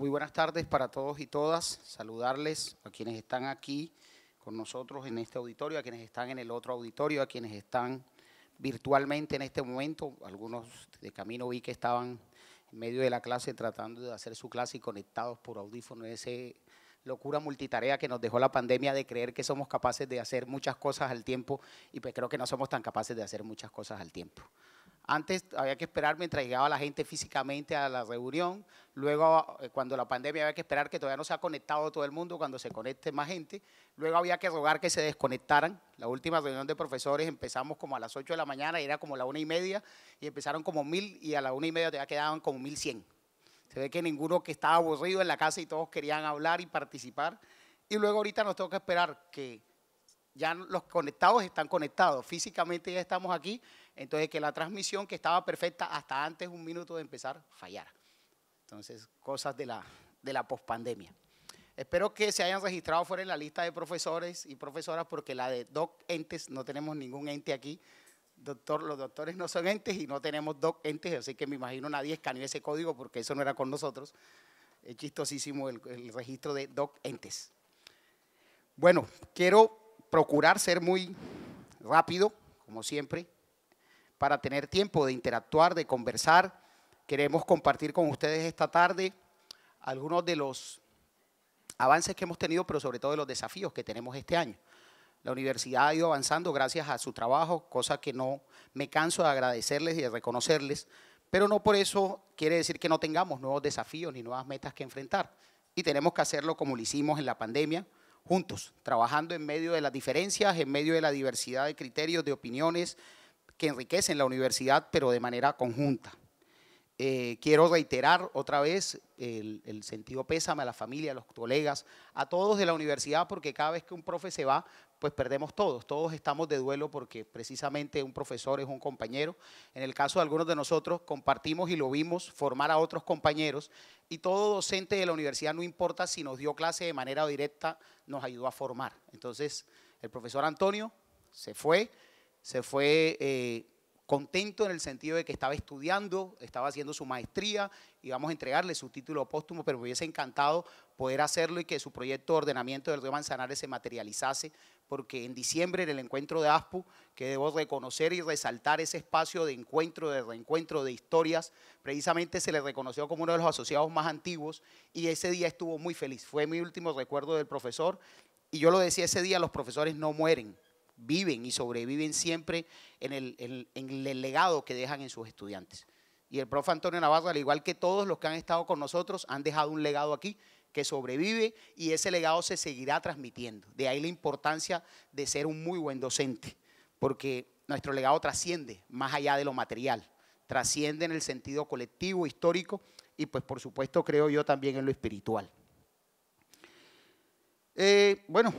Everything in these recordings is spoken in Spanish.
Muy buenas tardes para todos y todas. Saludarles a quienes están aquí con nosotros en este auditorio, a quienes están en el otro auditorio, a quienes están virtualmente en este momento. Algunos de camino vi que estaban en medio de la clase tratando de hacer su clase y conectados por audífono. Esa locura multitarea que nos dejó la pandemia de creer que somos capaces de hacer muchas cosas al tiempo y pues creo que no somos tan capaces de hacer muchas cosas al tiempo. Antes había que esperar mientras llegaba la gente físicamente a la reunión. Luego, eh, cuando la pandemia había que esperar que todavía no se ha conectado todo el mundo, cuando se conecte más gente. Luego había que rogar que se desconectaran. La última reunión de profesores empezamos como a las 8 de la mañana y era como la una y media y empezaron como mil y a la una y media todavía quedaban como mil cien. Se ve que ninguno que estaba aburrido en la casa y todos querían hablar y participar. Y luego ahorita nos toca esperar que ya los conectados están conectados. Físicamente ya estamos aquí entonces, que la transmisión que estaba perfecta hasta antes, un minuto de empezar, fallara. Entonces, cosas de la, de la pospandemia. Espero que se hayan registrado fuera en la lista de profesores y profesoras, porque la de doc entes, no tenemos ningún ente aquí. Doctor, los doctores no son entes y no tenemos doc entes, así que me imagino nadie escaneó ese código porque eso no era con nosotros. Es chistosísimo el, registro de doc entes. Bueno, quiero procurar ser muy rápido, como siempre para tener tiempo de interactuar, de conversar. Queremos compartir con ustedes esta tarde algunos de los avances que hemos tenido, pero sobre todo de los desafíos que tenemos este año. La universidad ha ido avanzando gracias a su trabajo, cosa que no me canso de agradecerles y de reconocerles, pero no por eso quiere decir que no tengamos nuevos desafíos ni nuevas metas que enfrentar. Y tenemos que hacerlo como lo hicimos en la pandemia, juntos, trabajando en medio de las diferencias, en medio de la diversidad de criterios, de opiniones, que enriquecen la universidad, pero de manera conjunta. Eh, quiero reiterar otra vez el, el, sentido pésame a la familia, a los colegas, a todos de la universidad, porque cada vez que un profe se va, pues perdemos todos, todos estamos de duelo porque precisamente un profesor es un compañero. En el caso de algunos de nosotros compartimos y lo vimos formar a otros compañeros y todo docente de la universidad, no importa si nos dio clase de manera directa, nos ayudó a formar. Entonces, el profesor Antonio se fue, se fue eh, contento en el sentido de que estaba estudiando, estaba haciendo su maestría, íbamos a entregarle su título póstumo, pero me hubiese encantado poder hacerlo y que su proyecto de ordenamiento del río Manzanares se materializase, porque en diciembre en el encuentro de ASPU, que debo reconocer y resaltar ese espacio de encuentro, de reencuentro, de historias, precisamente se le reconoció como uno de los asociados más antiguos y ese día estuvo muy feliz. Fue mi último recuerdo del profesor y yo lo decía ese día, los profesores no mueren, viven y sobreviven siempre en el, el legado que dejan en sus estudiantes. Y el profe Antonio Navarro, al igual que todos los que han estado con nosotros, han dejado un legado aquí que sobrevive y ese legado se seguirá transmitiendo. De ahí la importancia de ser un muy buen docente, porque nuestro legado trasciende más allá de lo material, trasciende en el sentido colectivo, histórico y pues por supuesto creo yo también en lo espiritual. Eh, bueno,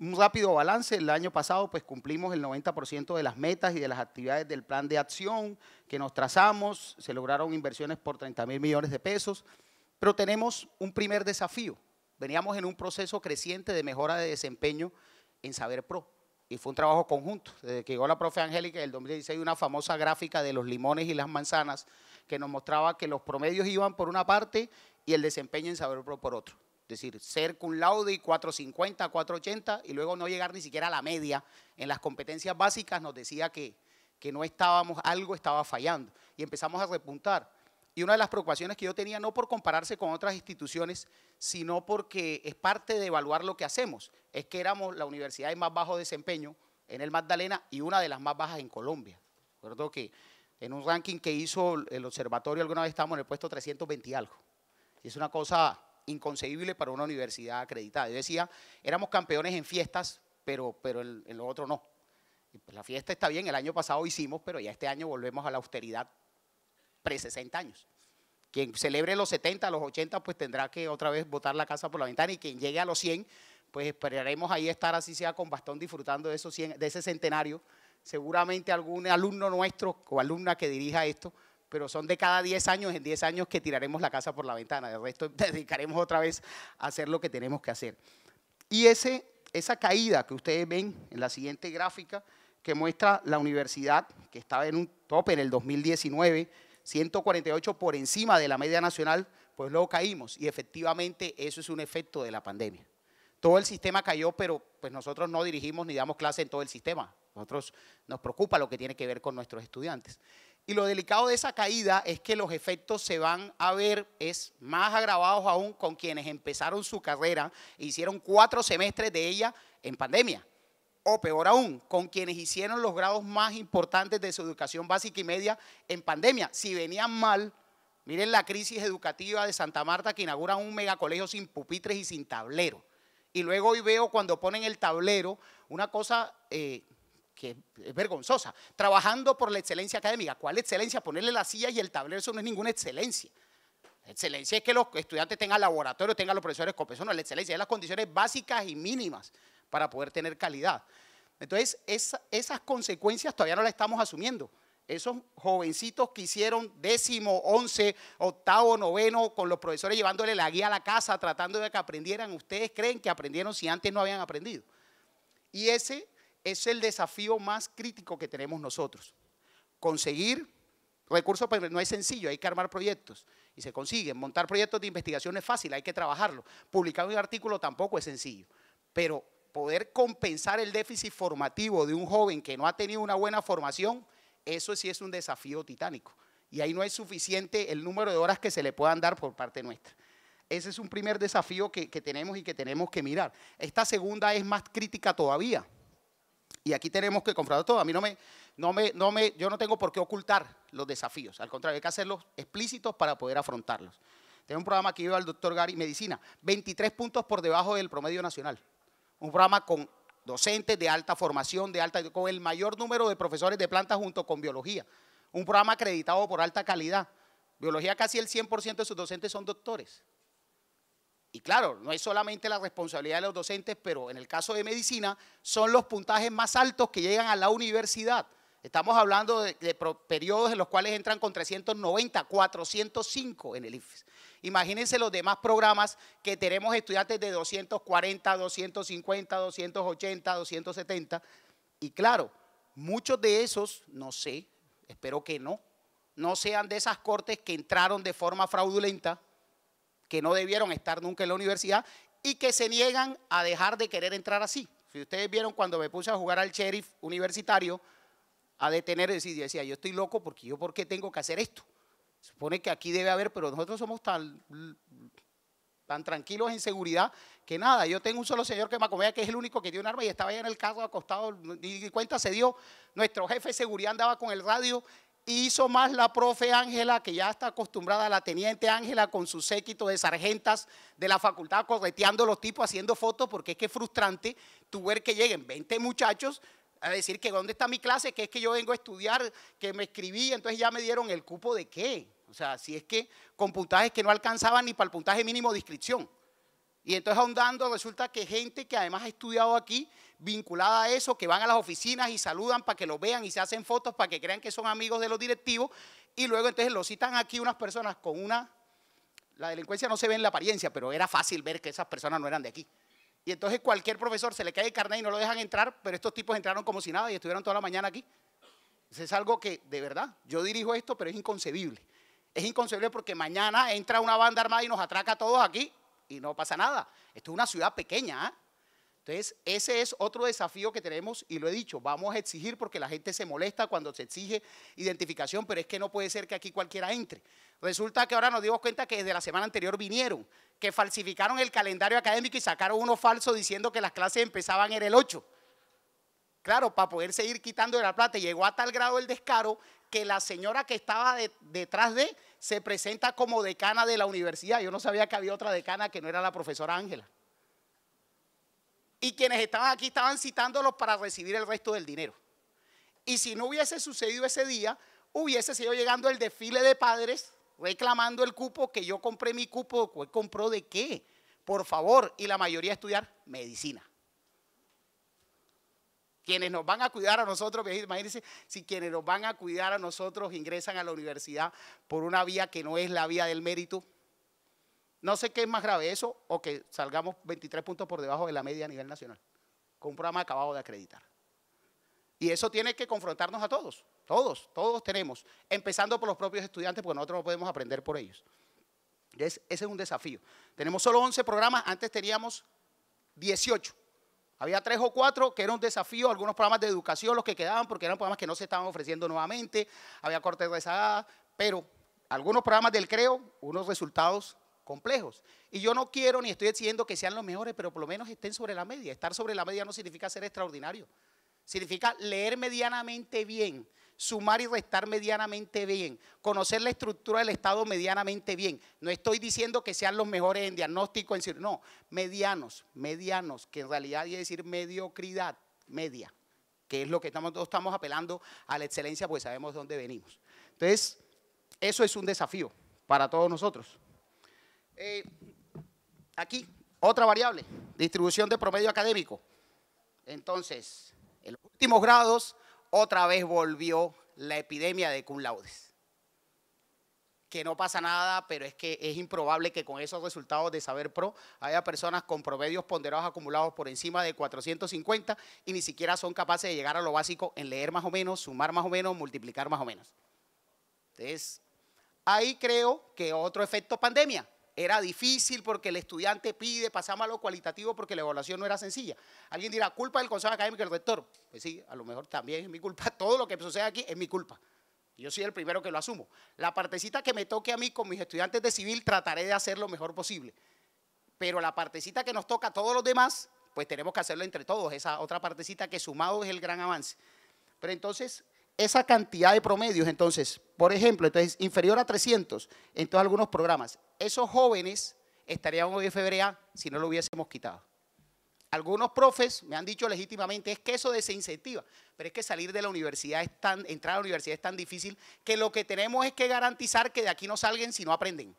un rápido balance. El año pasado pues cumplimos el 90% de las metas y de las actividades del plan de acción que nos trazamos. Se lograron inversiones por 30 mil millones de pesos. Pero tenemos un primer desafío. Veníamos en un proceso creciente de mejora de desempeño en Saber Pro. Y fue un trabajo conjunto. Desde que llegó la profe Angélica en el 2016, una famosa gráfica de los limones y las manzanas que nos mostraba que los promedios iban por una parte y el desempeño en Saber Pro por otro. Es decir, ser cum laude 450, 480 y luego no llegar ni siquiera a la media en las competencias básicas nos decía que, que no estábamos, algo estaba fallando y empezamos a repuntar. Y una de las preocupaciones que yo tenía, no por compararse con otras instituciones, sino porque es parte de evaluar lo que hacemos, es que éramos la universidad de más bajo desempeño en el Magdalena y una de las más bajas en Colombia. Recuerdo que en un ranking que hizo el observatorio alguna vez estábamos en el puesto 320 algo. Y es una cosa inconcebible para una universidad acreditada. Yo decía, éramos campeones en fiestas, pero, pero en, lo otro no. Y pues, la fiesta está bien, el año pasado hicimos, pero ya este año volvemos a la austeridad pre-60 años. Quien celebre los 70, los 80, pues tendrá que otra vez botar la casa por la ventana y quien llegue a los 100, pues esperaremos ahí estar así sea con bastón disfrutando de, esos de ese centenario. Seguramente algún alumno nuestro o alumna que dirija esto pero son de cada 10 años en 10 años que tiraremos la casa por la ventana. De resto, dedicaremos otra vez a hacer lo que tenemos que hacer. Y ese, esa caída que ustedes ven en la siguiente gráfica, que muestra la universidad, que estaba en un tope en el 2019, 148 por encima de la media nacional, pues luego caímos. Y efectivamente eso es un efecto de la pandemia. Todo el sistema cayó, pero pues nosotros no dirigimos ni damos clase en todo el sistema. Nosotros nos preocupa lo que tiene que ver con nuestros estudiantes. Y lo delicado de esa caída es que los efectos se van a ver, es más agravados aún con quienes empezaron su carrera e hicieron cuatro semestres de ella en pandemia. O peor aún, con quienes hicieron los grados más importantes de su educación básica y media en pandemia. Si venían mal, miren la crisis educativa de Santa Marta que inaugura un megacolegio sin pupitres y sin tablero. Y luego hoy veo cuando ponen el tablero, una cosa eh, que es vergonzosa, trabajando por la excelencia académica. ¿Cuál excelencia? Ponerle la silla y el tablero, eso no es ninguna excelencia. Excelencia es que los estudiantes tengan laboratorio, tengan los profesores con eso la excelencia, es las condiciones básicas y mínimas para poder tener calidad. Entonces, esas consecuencias todavía no las estamos asumiendo. Esos jovencitos que hicieron décimo, once, octavo, noveno, con los profesores llevándole la guía a la casa, tratando de que aprendieran, ustedes creen que aprendieron si antes no habían aprendido. Y ese es el desafío más crítico que tenemos nosotros. Conseguir recursos, pues, no es sencillo, hay que armar proyectos y se consiguen. Montar proyectos de investigación es fácil, hay que trabajarlo. Publicar un artículo tampoco es sencillo, pero poder compensar el déficit formativo de un joven que no ha tenido una buena formación, eso sí es un desafío titánico. Y ahí no es suficiente el número de horas que se le puedan dar por parte nuestra. Ese es un primer desafío que tenemos y que tenemos que mirar. Esta segunda es más crítica todavía y aquí tenemos que confrontar todo. A mí no me, no me, no me, yo no tengo por qué ocultar los desafíos. Al contrario, hay que hacerlos explícitos para poder afrontarlos. Tengo un programa que iba al doctor Gary, medicina, 23 puntos por debajo del promedio nacional. Un programa con docentes de alta formación, de alta, con el mayor número de profesores de planta junto con biología. Un programa acreditado por alta calidad. Biología casi el 100% de sus docentes son doctores. Y claro, no es solamente la responsabilidad de los docentes, pero en el caso de medicina son los puntajes más altos que llegan a la universidad. Estamos hablando de, periodos en los cuales entran con 390, 405 en el IFES. Imagínense los demás programas que tenemos estudiantes de 240, 250, 280, 270. Y claro, muchos de esos, no sé, espero que no, no sean de esas cortes que entraron de forma fraudulenta que no debieron estar nunca en la universidad y que se niegan a dejar de querer entrar así. Si ustedes vieron cuando me puse a jugar al sheriff universitario, a detener, decía, yo estoy loco porque yo, ¿por qué tengo que hacer esto? Se supone que aquí debe haber, pero nosotros somos tan, tan tranquilos en seguridad que nada, yo tengo un solo señor que me acompaña que es el único que dio un arma y estaba allá en el carro acostado, y cuenta se dio, nuestro jefe de seguridad andaba con el radio hizo más la profe Ángela, que ya está acostumbrada a la teniente Ángela con su séquito de sargentas de la facultad, correteando los tipos, haciendo fotos, porque es que es frustrante tu ver que lleguen 20 muchachos a decir que dónde está mi clase, que es que yo vengo a estudiar, que me escribí, entonces ya me dieron el cupo de qué. O sea, si es que con puntajes que no alcanzaban ni para el puntaje mínimo de inscripción. Y entonces ahondando resulta que gente que además ha estudiado aquí vinculada a eso, que van a las oficinas y saludan para que lo vean y se hacen fotos para que crean que son amigos de los directivos. Y luego entonces lo citan aquí unas personas con una... La delincuencia no se ve en la apariencia, pero era fácil ver que esas personas no eran de aquí. Y entonces cualquier profesor se le cae el carnet y no lo dejan entrar, pero estos tipos entraron como si nada y estuvieron toda la mañana aquí. Es algo que, de verdad, yo dirijo esto, pero es inconcebible. Es inconcebible porque mañana entra una banda armada y nos atraca a todos aquí y no pasa nada. Esto es una ciudad pequeña, ¿eh? Entonces, ese es otro desafío que tenemos y lo he dicho, vamos a exigir porque la gente se molesta cuando se exige identificación, pero es que no puede ser que aquí cualquiera entre. Resulta que ahora nos dimos cuenta que desde la semana anterior vinieron, que falsificaron el calendario académico y sacaron uno falso diciendo que las clases empezaban en el 8. Claro, para poder seguir quitando de la plata. Llegó a tal grado el descaro que la señora que estaba detrás de se presenta como decana de la universidad. Yo no sabía que había otra decana que no era la profesora Ángela. Y quienes estaban aquí estaban citándolos para recibir el resto del dinero. Y si no hubiese sucedido ese día, hubiese sido llegando el desfile de padres reclamando el cupo que yo compré mi cupo, compró de qué? Por favor, y la mayoría estudiar medicina. Quienes nos van a cuidar a nosotros, imagínense si quienes nos van a cuidar a nosotros ingresan a la universidad por una vía que no es la vía del mérito, no sé qué es más grave eso o que salgamos 23 puntos por debajo de la media a nivel nacional, con un programa acabado de acreditar. Y eso tiene que confrontarnos a todos, todos, todos tenemos, empezando por los propios estudiantes, porque nosotros no podemos aprender por ellos. Es, ese es un desafío. Tenemos solo 11 programas, antes teníamos 18. Había tres o cuatro que era un desafío, algunos programas de educación los que quedaban, porque eran programas que no se estaban ofreciendo nuevamente, había cortes rezagadas, pero algunos programas del CREO, unos resultados complejos. Y yo no quiero ni estoy diciendo que sean los mejores, pero por lo menos estén sobre la media. Estar sobre la media no significa ser extraordinario. Significa leer medianamente bien, sumar y restar medianamente bien, conocer la estructura del Estado medianamente bien. No estoy diciendo que sean los mejores en diagnóstico, en no, medianos, medianos, que en realidad quiere decir mediocridad, media, que es lo que estamos, todos estamos apelando a la excelencia, pues sabemos dónde venimos. Entonces, eso es un desafío para todos nosotros. Eh, aquí, otra variable, distribución de promedio académico. Entonces, en los últimos grados, otra vez volvió la epidemia de cum laudes. Que no pasa nada, pero es que es improbable que con esos resultados de Saber Pro haya personas con promedios ponderados acumulados por encima de 450 y ni siquiera son capaces de llegar a lo básico en leer más o menos, sumar más o menos, multiplicar más o menos. Entonces, ahí creo que otro efecto pandemia, era difícil porque el estudiante pide, pasamos a lo cualitativo porque la evaluación no era sencilla. Alguien dirá, culpa del Consejo Académico y del rector. Pues sí, a lo mejor también es mi culpa. Todo lo que sucede aquí es mi culpa. Yo soy el primero que lo asumo. La partecita que me toque a mí con mis estudiantes de civil trataré de hacer lo mejor posible. Pero la partecita que nos toca a todos los demás, pues tenemos que hacerlo entre todos. Esa otra partecita que sumado es el gran avance. Pero entonces, esa cantidad de promedios, entonces, por ejemplo, entonces inferior a 300 en todos algunos programas, esos jóvenes estarían hoy FBA si no lo hubiésemos quitado. Algunos profes me han dicho legítimamente, es que eso desincentiva, pero es que salir de la universidad es tan, entrar a la universidad es tan difícil que lo que tenemos es que garantizar que de aquí no salgan si no aprenden.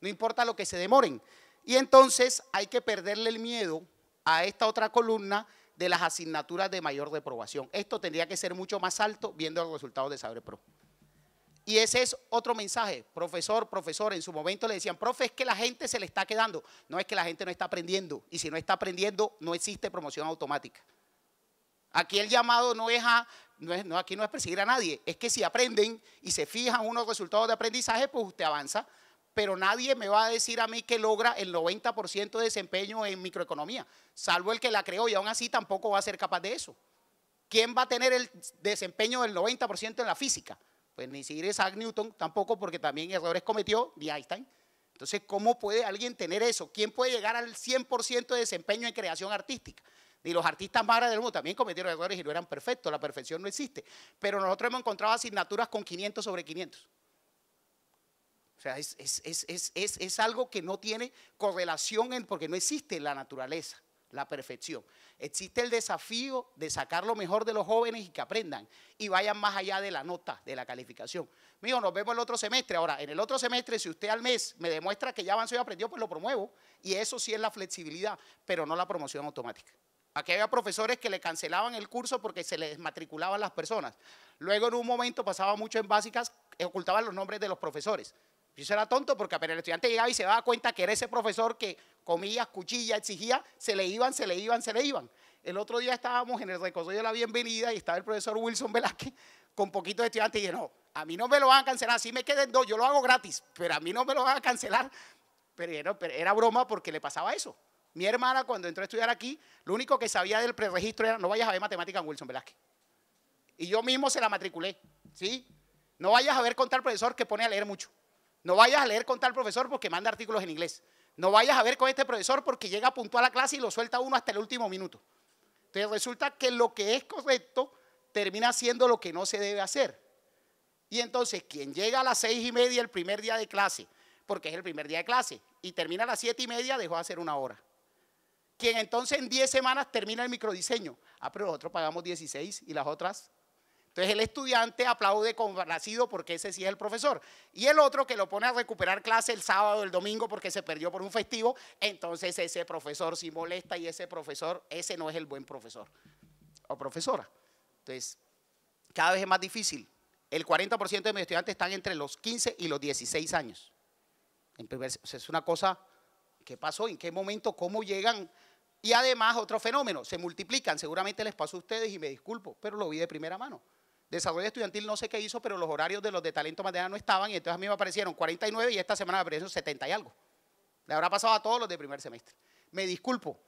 No importa lo que se demoren. Y entonces hay que perderle el miedo a esta otra columna de las asignaturas de mayor reprobación. Esto tendría que ser mucho más alto viendo los resultados de Saber Pro. Y ese es otro mensaje, profesor, profesor, en su momento le decían, profe, es que la gente se le está quedando. No es que la gente no está aprendiendo, y si no está aprendiendo, no existe promoción automática. Aquí el llamado no es a, no aquí no es perseguir a nadie, es que si aprenden y se fijan unos resultados de aprendizaje, pues usted avanza pero nadie me va a decir a mí que logra el 90% de desempeño en microeconomía, salvo el que la creó y aún así tampoco va a ser capaz de eso. ¿Quién va a tener el desempeño del 90% en la física? Pues ni siquiera Isaac Newton tampoco, porque también errores cometió ni Einstein. Entonces, ¿cómo puede alguien tener eso? ¿Quién puede llegar al 100% de desempeño en creación artística? Ni los artistas más grandes del mundo también cometieron errores y no eran perfectos, la perfección no existe. Pero nosotros hemos encontrado asignaturas con 500 sobre 500. O sea, es, algo que no tiene correlación porque no existe la naturaleza, la perfección. Existe el desafío de sacar lo mejor de los jóvenes y que aprendan y vayan más allá de la nota, de la calificación. mío nos vemos el otro semestre. Ahora, en el otro semestre, si usted al mes me demuestra que ya avanzó y aprendió, pues lo promuevo. Y eso sí es la flexibilidad, pero no la promoción automática. Aquí había profesores que le cancelaban el curso porque se les matriculaban las personas. Luego, en un momento, pasaba mucho en básicas, ocultaban los nombres de los profesores. Yo era tonto porque apenas el estudiante llegaba y se daba cuenta que era ese profesor que comía, cuchilla, exigía, se le iban, se le iban, se le iban. El otro día estábamos en el recorrido de la bienvenida y estaba el profesor Wilson Velázquez con poquitos estudiantes y dije, no, a mí no me lo van a cancelar, así me queden dos, yo lo hago gratis, pero a mí no me lo van a cancelar. Pero era, broma porque le pasaba eso. Mi hermana cuando entró a estudiar aquí, lo único que sabía del preregistro era, no vayas a ver matemáticas en Wilson Velázquez. Y yo mismo se la matriculé, ¿sí? No vayas a ver contar el profesor que pone a leer mucho. No vayas a leer con tal profesor porque manda artículos en inglés. No vayas a ver con este profesor porque llega puntual a la clase y lo suelta uno hasta el último minuto. Entonces resulta que lo que es correcto termina siendo lo que no se debe hacer. Y entonces quien llega a las seis y media el primer día de clase, porque es el primer día de clase, y termina a las siete y media, dejó de hacer una hora. Quien entonces en diez semanas termina el microdiseño. Ah, pero nosotros pagamos 16 y las otras entonces el estudiante aplaude con nacido porque ese sí es el profesor. Y el otro que lo pone a recuperar clase el sábado o el domingo porque se perdió por un festivo, entonces ese profesor sí molesta y ese profesor, ese no es el buen profesor o profesora. Entonces, cada vez es más difícil. El 40% de mis estudiantes están entre los 15 y los 16 años. Es una cosa, que pasó? ¿En qué momento? ¿Cómo llegan? Y además otro fenómeno, se multiplican. Seguramente les pasó a ustedes y me disculpo, pero lo vi de primera mano desarrollo estudiantil no sé qué hizo, pero los horarios de los de talento materna no estaban y entonces a mí me aparecieron 49 y esta semana me aparecieron 70 y algo. Le habrá pasado a todos los de primer semestre. Me disculpo,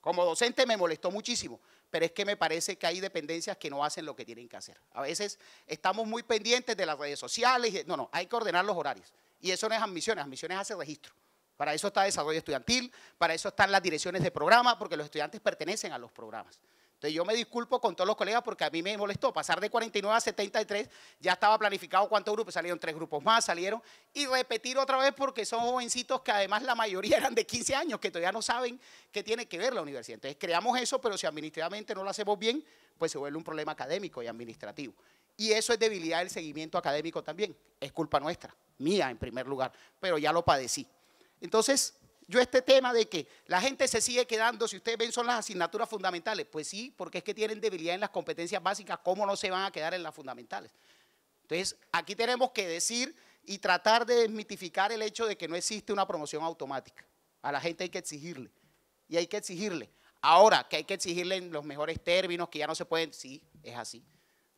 como docente me molestó muchísimo, pero es que me parece que hay dependencias que no hacen lo que tienen que hacer. A veces estamos muy pendientes de las redes sociales, no, no, hay que ordenar los horarios. Y eso no es admisiones, admisiones hace registro. Para eso está desarrollo estudiantil, para eso están las direcciones de programa, porque los estudiantes pertenecen a los programas. Entonces yo me disculpo con todos los colegas porque a mí me molestó. Pasar de 49 a 73 ya estaba planificado cuántos grupos. Salieron tres grupos más, salieron. Y repetir otra vez porque son jovencitos que además la mayoría eran de 15 años, que todavía no saben qué tiene que ver la universidad. Entonces creamos eso, pero si administrativamente no lo hacemos bien, pues se vuelve un problema académico y administrativo. Y eso es debilidad del seguimiento académico también. Es culpa nuestra, mía en primer lugar, pero ya lo padecí. Entonces, yo este tema de que la gente se sigue quedando, si ustedes ven, son las asignaturas fundamentales. Pues sí, porque es que tienen debilidad en las competencias básicas, ¿cómo no se van a quedar en las fundamentales? Entonces, aquí tenemos que decir y tratar de desmitificar el hecho de que no existe una promoción automática. A la gente hay que exigirle. Y hay que exigirle. Ahora, que hay que exigirle en los mejores términos, que ya no se pueden, sí, es así.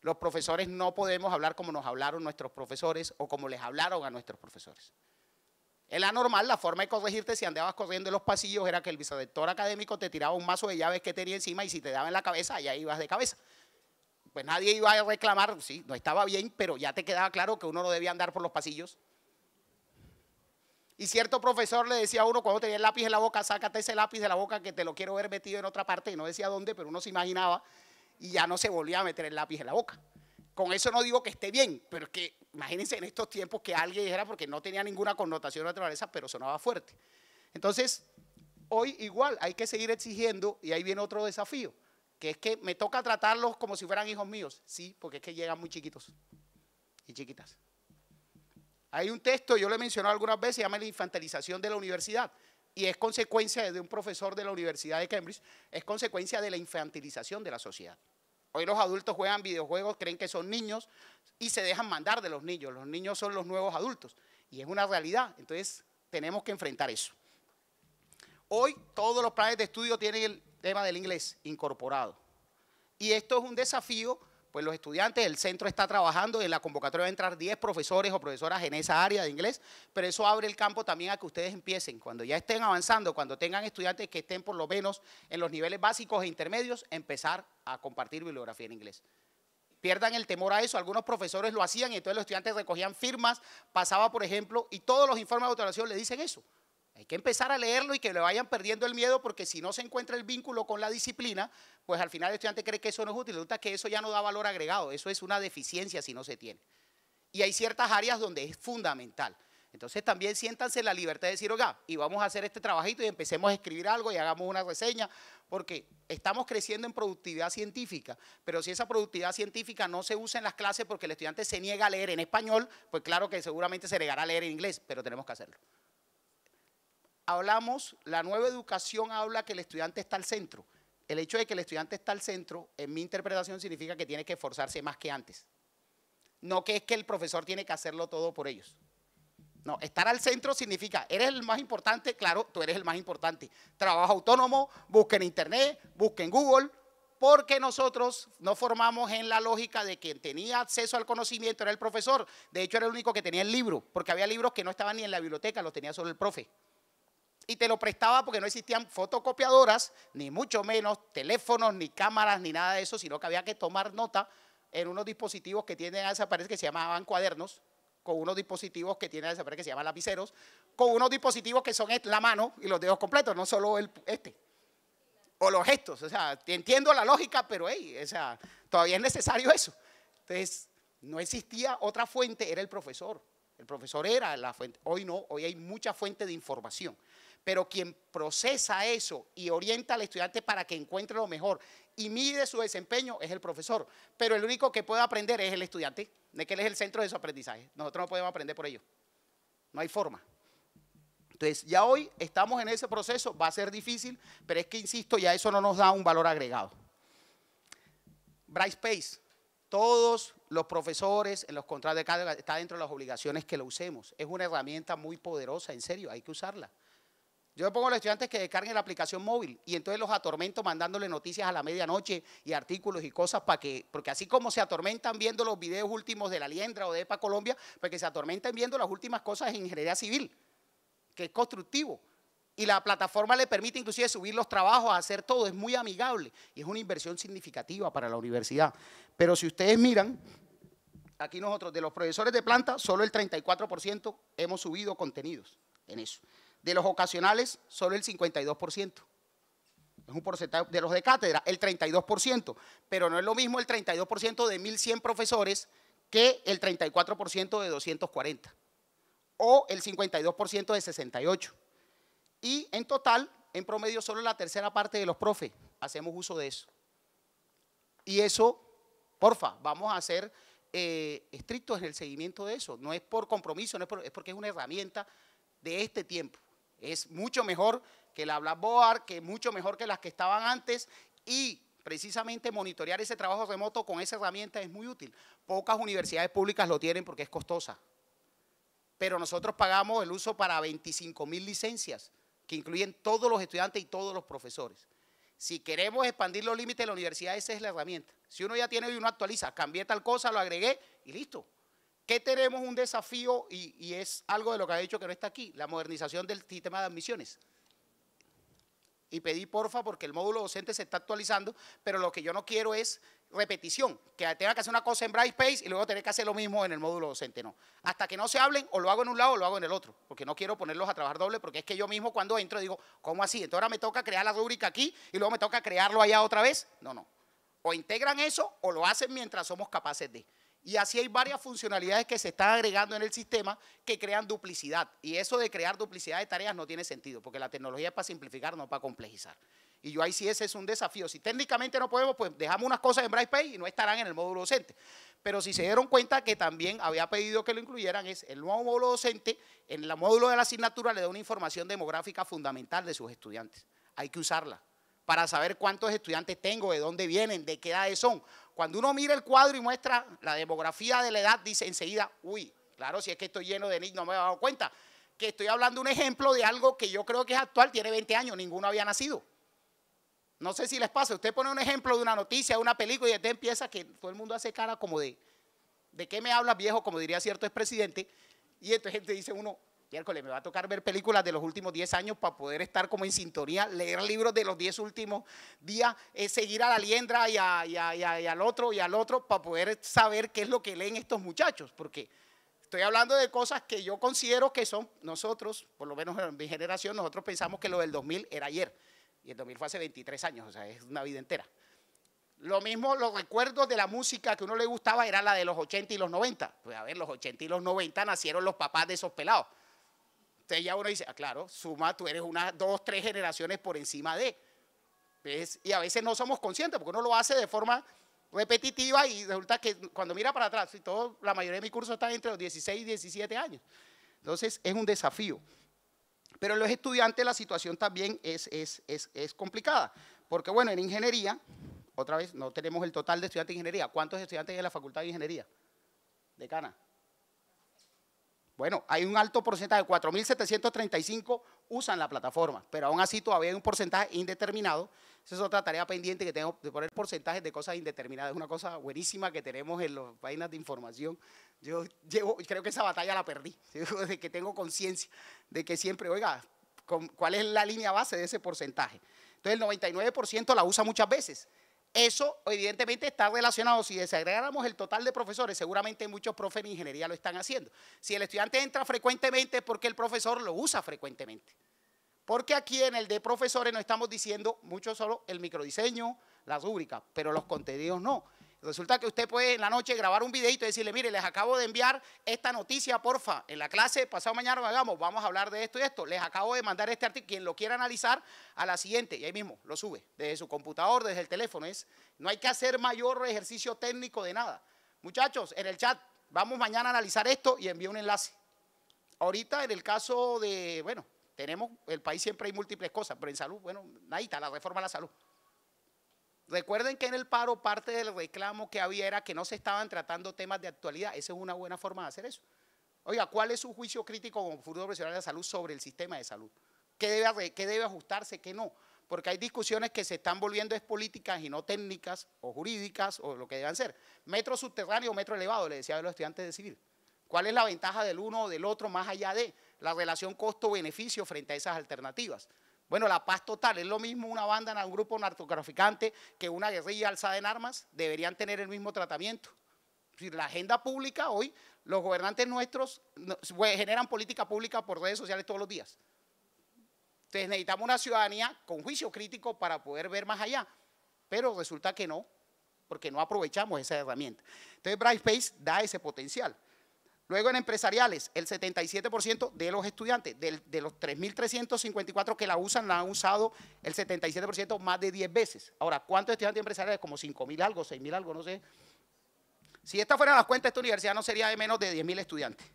Los profesores no podemos hablar como nos hablaron nuestros profesores o como les hablaron a nuestros profesores. Era normal, la forma de corregirte si andabas corriendo en los pasillos era que el vicedector académico te tiraba un mazo de llaves que tenía encima y si te daba en la cabeza, ya ibas de cabeza. Pues nadie iba a reclamar, sí, no estaba bien, pero ya te quedaba claro que uno no debía andar por los pasillos. Y cierto profesor le decía a uno cuando tenía el lápiz en la boca, sácate ese lápiz de la boca que te lo quiero ver metido en otra parte, y no decía dónde, pero uno se imaginaba y ya no se volvía a meter el lápiz en la boca. Con eso no digo que esté bien, pero que imagínense en estos tiempos que alguien dijera porque no tenía ninguna connotación de naturaleza, pero sonaba fuerte. Entonces, hoy igual hay que seguir exigiendo y ahí viene otro desafío, que es que me toca tratarlos como si fueran hijos míos. Sí, porque es que llegan muy chiquitos y chiquitas. Hay un texto, yo lo he mencionado algunas veces, se llama la infantilización de la universidad. Y es consecuencia de un profesor de la Universidad de Cambridge, es consecuencia de la infantilización de la sociedad. Hoy los adultos juegan videojuegos, creen que son niños y se dejan mandar de los niños. Los niños son los nuevos adultos y es una realidad. Entonces tenemos que enfrentar eso. Hoy todos los planes de estudio tienen el tema del inglés incorporado. Y esto es un desafío pues los estudiantes, el centro está trabajando, en la convocatoria van a entrar 10 profesores o profesoras en esa área de inglés, pero eso abre el campo también a que ustedes empiecen, cuando ya estén avanzando, cuando tengan estudiantes que estén por lo menos en los niveles básicos e intermedios, empezar a compartir bibliografía en inglés. Pierdan el temor a eso, algunos profesores lo hacían y entonces los estudiantes recogían firmas, pasaba por ejemplo, y todos los informes de autorización le dicen eso, hay que empezar a leerlo y que le vayan perdiendo el miedo porque si no se encuentra el vínculo con la disciplina, pues al final el estudiante cree que eso no es útil, resulta que eso ya no da valor agregado, eso es una deficiencia si no se tiene. Y hay ciertas áreas donde es fundamental. Entonces también siéntanse la libertad de decir, oiga, y vamos a hacer este trabajito y empecemos a escribir algo y hagamos una reseña, porque estamos creciendo en productividad científica, pero si esa productividad científica no se usa en las clases porque el estudiante se niega a leer en español, pues claro que seguramente se negará a leer en inglés, pero tenemos que hacerlo hablamos, la nueva educación habla que el estudiante está al centro. El hecho de que el estudiante está al centro, en mi interpretación, significa que tiene que esforzarse más que antes. No que es que el profesor tiene que hacerlo todo por ellos. No, estar al centro significa, eres el más importante, claro, tú eres el más importante. Trabajo autónomo, busca en internet, busca en Google, porque nosotros no formamos en la lógica de quien tenía acceso al conocimiento era el profesor. De hecho, era el único que tenía el libro, porque había libros que no estaban ni en la biblioteca, los tenía solo el profe y te lo prestaba porque no existían fotocopiadoras, ni mucho menos teléfonos, ni cámaras, ni nada de eso, sino que había que tomar nota en unos dispositivos que tienen a desaparecer que se llamaban cuadernos, con unos dispositivos que tienen a desaparecer que se llaman lapiceros, con unos dispositivos que son la mano y los dedos completos, no solo el, este. O los gestos, o sea, entiendo la lógica, pero sea, todavía es necesario eso. Entonces, no existía otra fuente, era el profesor. El profesor era la fuente. Hoy no, hoy hay mucha fuente de información. Pero quien procesa eso y orienta al estudiante para que encuentre lo mejor y mide su desempeño es el profesor. Pero el único que puede aprender es el estudiante, de que él es el centro de su aprendizaje. Nosotros no podemos aprender por ello. No hay forma. Entonces, ya hoy estamos en ese proceso, va a ser difícil, pero es que, insisto, ya eso no nos da un valor agregado. Brightspace, todos los profesores en los contratos de cátedra está dentro de las obligaciones que lo usemos. Es una herramienta muy poderosa, en serio, hay que usarla. Yo le pongo a los estudiantes que descarguen la aplicación móvil y entonces los atormento mandándole noticias a la medianoche y artículos y cosas para que, porque así como se atormentan viendo los videos últimos de la Liendra o de EPA Colombia, para pues que se atormenten viendo las últimas cosas en ingeniería civil, que es constructivo. Y la plataforma le permite inclusive subir los trabajos, hacer todo, es muy amigable y es una inversión significativa para la universidad. Pero si ustedes miran, aquí nosotros de los profesores de planta, solo el 34% hemos subido contenidos en eso de los ocasionales solo el 52%. Es un porcentaje de los de cátedra, el 32%, pero no es lo mismo el 32% de 1.100 profesores que el 34% de 240 o el 52% de 68. Y en total, en promedio, solo la tercera parte de los profes hacemos uso de eso. Y eso, porfa, vamos a ser eh, estrictos en el seguimiento de eso. No es por compromiso, no es, es porque es una herramienta de este tiempo. Es mucho mejor que la Blackboard, que mucho mejor que las que estaban antes y precisamente monitorear ese trabajo remoto con esa herramienta es muy útil. Pocas universidades públicas lo tienen porque es costosa. Pero nosotros pagamos el uso para 25 mil licencias, que incluyen todos los estudiantes y todos los profesores. Si queremos expandir los límites de la universidad, esa es la herramienta. Si uno ya tiene y uno actualiza, cambié tal cosa, lo agregué y listo. ¿Qué tenemos un desafío? Y, es algo de lo que ha dicho que no está aquí, la modernización del sistema de admisiones. Y pedí porfa porque el módulo docente se está actualizando, pero lo que yo no quiero es repetición, que tenga que hacer una cosa en Brightspace y luego tener que hacer lo mismo en el módulo docente, no. Hasta que no se hablen, o lo hago en un lado o lo hago en el otro, porque no quiero ponerlos a trabajar doble, porque es que yo mismo cuando entro digo, ¿cómo así? Entonces ahora me toca crear la rúbrica aquí y luego me toca crearlo allá otra vez. No, no. O integran eso o lo hacen mientras somos capaces de. Y así hay varias funcionalidades que se están agregando en el sistema que crean duplicidad. Y eso de crear duplicidad de tareas no tiene sentido, porque la tecnología es para simplificar, no para complejizar. Y yo ahí sí ese es un desafío. Si técnicamente no podemos, pues dejamos unas cosas en BrightPay y no estarán en el módulo docente. Pero si se dieron cuenta que también había pedido que lo incluyeran, es el nuevo módulo docente, en el módulo de la asignatura le da una información demográfica fundamental de sus estudiantes. Hay que usarla para saber cuántos estudiantes tengo, de dónde vienen, de qué edades son, cuando uno mira el cuadro y muestra la demografía de la edad, dice enseguida, uy, claro, si es que estoy lleno de niños, no me he dado cuenta. Que estoy hablando un ejemplo de algo que yo creo que es actual, tiene 20 años, ninguno había nacido. No sé si les pasa, usted pone un ejemplo de una noticia, de una película y usted empieza que todo el mundo hace cara como de, ¿de qué me hablas viejo? Como diría cierto presidente. Y entonces gente dice uno, miércoles, me va a tocar ver películas de los últimos 10 años para poder estar como en sintonía, leer libros de los 10 últimos días, eh, seguir a la liendra y, al otro y al otro para poder saber qué es lo que leen estos muchachos, porque estoy hablando de cosas que yo considero que son nosotros, por lo menos en mi generación, nosotros pensamos que lo del 2000 era ayer, y el 2000 fue hace 23 años, o sea, es una vida entera. Lo mismo los recuerdos de la música que uno le gustaba era la de los 80 y los 90. Pues a ver, los 80 y los 90 nacieron los papás de esos pelados. Entonces ya uno dice, ah, claro, suma, tú eres unas dos, tres generaciones por encima de. Y a veces no somos conscientes porque uno lo hace de forma repetitiva y resulta que cuando mira para atrás, todo, la mayoría de mis cursos están entre los 16 y 17 años. Entonces es un desafío. Pero los estudiantes la situación también es, es, es, es complicada, porque bueno, en ingeniería, otra vez, no tenemos el total de estudiantes de ingeniería. ¿Cuántos estudiantes hay en la Facultad de Ingeniería? Decana. Bueno, hay un alto porcentaje, 4.735 usan la plataforma, pero aún así todavía hay un porcentaje indeterminado. Esa es otra tarea pendiente que tengo de poner porcentajes de cosas indeterminadas. Es una cosa buenísima que tenemos en las páginas de información. Yo llevo, creo que esa batalla la perdí, de que tengo conciencia de que siempre, oiga, ¿cuál es la línea base de ese porcentaje? Entonces el 99% la usa muchas veces eso evidentemente está relacionado, si desagregáramos el total de profesores, seguramente muchos profes de ingeniería lo están haciendo. Si el estudiante entra frecuentemente es porque el profesor lo usa frecuentemente. Porque aquí en el de profesores no estamos diciendo mucho solo el microdiseño, las rúbricas, pero los contenidos no. Resulta que usted puede en la noche grabar un videito y decirle, mire, les acabo de enviar esta noticia, porfa, en la clase, pasado mañana lo hagamos, vamos a hablar de esto y esto. Les acabo de mandar este artículo, quien lo quiera analizar, a la siguiente, y ahí mismo lo sube, desde su computador, desde el teléfono. Es, no hay que hacer mayor ejercicio técnico de nada. Muchachos, en el chat, vamos mañana a analizar esto y envío un enlace. Ahorita, en el caso de, bueno, tenemos, el país siempre hay múltiples cosas, pero en salud, bueno, está, la reforma a la salud. Recuerden que en el paro parte del reclamo que había era que no se estaban tratando temas de actualidad. Esa es una buena forma de hacer eso. Oiga, ¿cuál es su juicio crítico como futuro profesional de salud sobre el sistema de salud? ¿Qué debe, ajustarse, qué no? Porque hay discusiones que se están volviendo es políticas y no técnicas o jurídicas o lo que deban ser. Metro subterráneo, o metro elevado, le decía a los estudiantes de civil. ¿Cuál es la ventaja del uno o del otro más allá de la relación costo-beneficio frente a esas alternativas? Bueno, la paz total, es lo mismo una banda, un grupo narcotraficante que una guerrilla alzada en armas, deberían tener el mismo tratamiento. La agenda pública hoy, los gobernantes nuestros pues, generan política pública por redes sociales todos los días. Entonces necesitamos una ciudadanía con juicio crítico para poder ver más allá, pero resulta que no, porque no aprovechamos esa herramienta. Entonces Brightspace da ese potencial. Luego en empresariales, el 77% de los estudiantes, de, los 3.354 que la usan, la han usado el 77% más de 10 veces. Ahora, ¿cuántos estudiantes empresariales? Como 5.000 algo, 6.000 algo, no sé. Si esta fuera la cuenta, esta universidad no sería de menos de 10.000 estudiantes.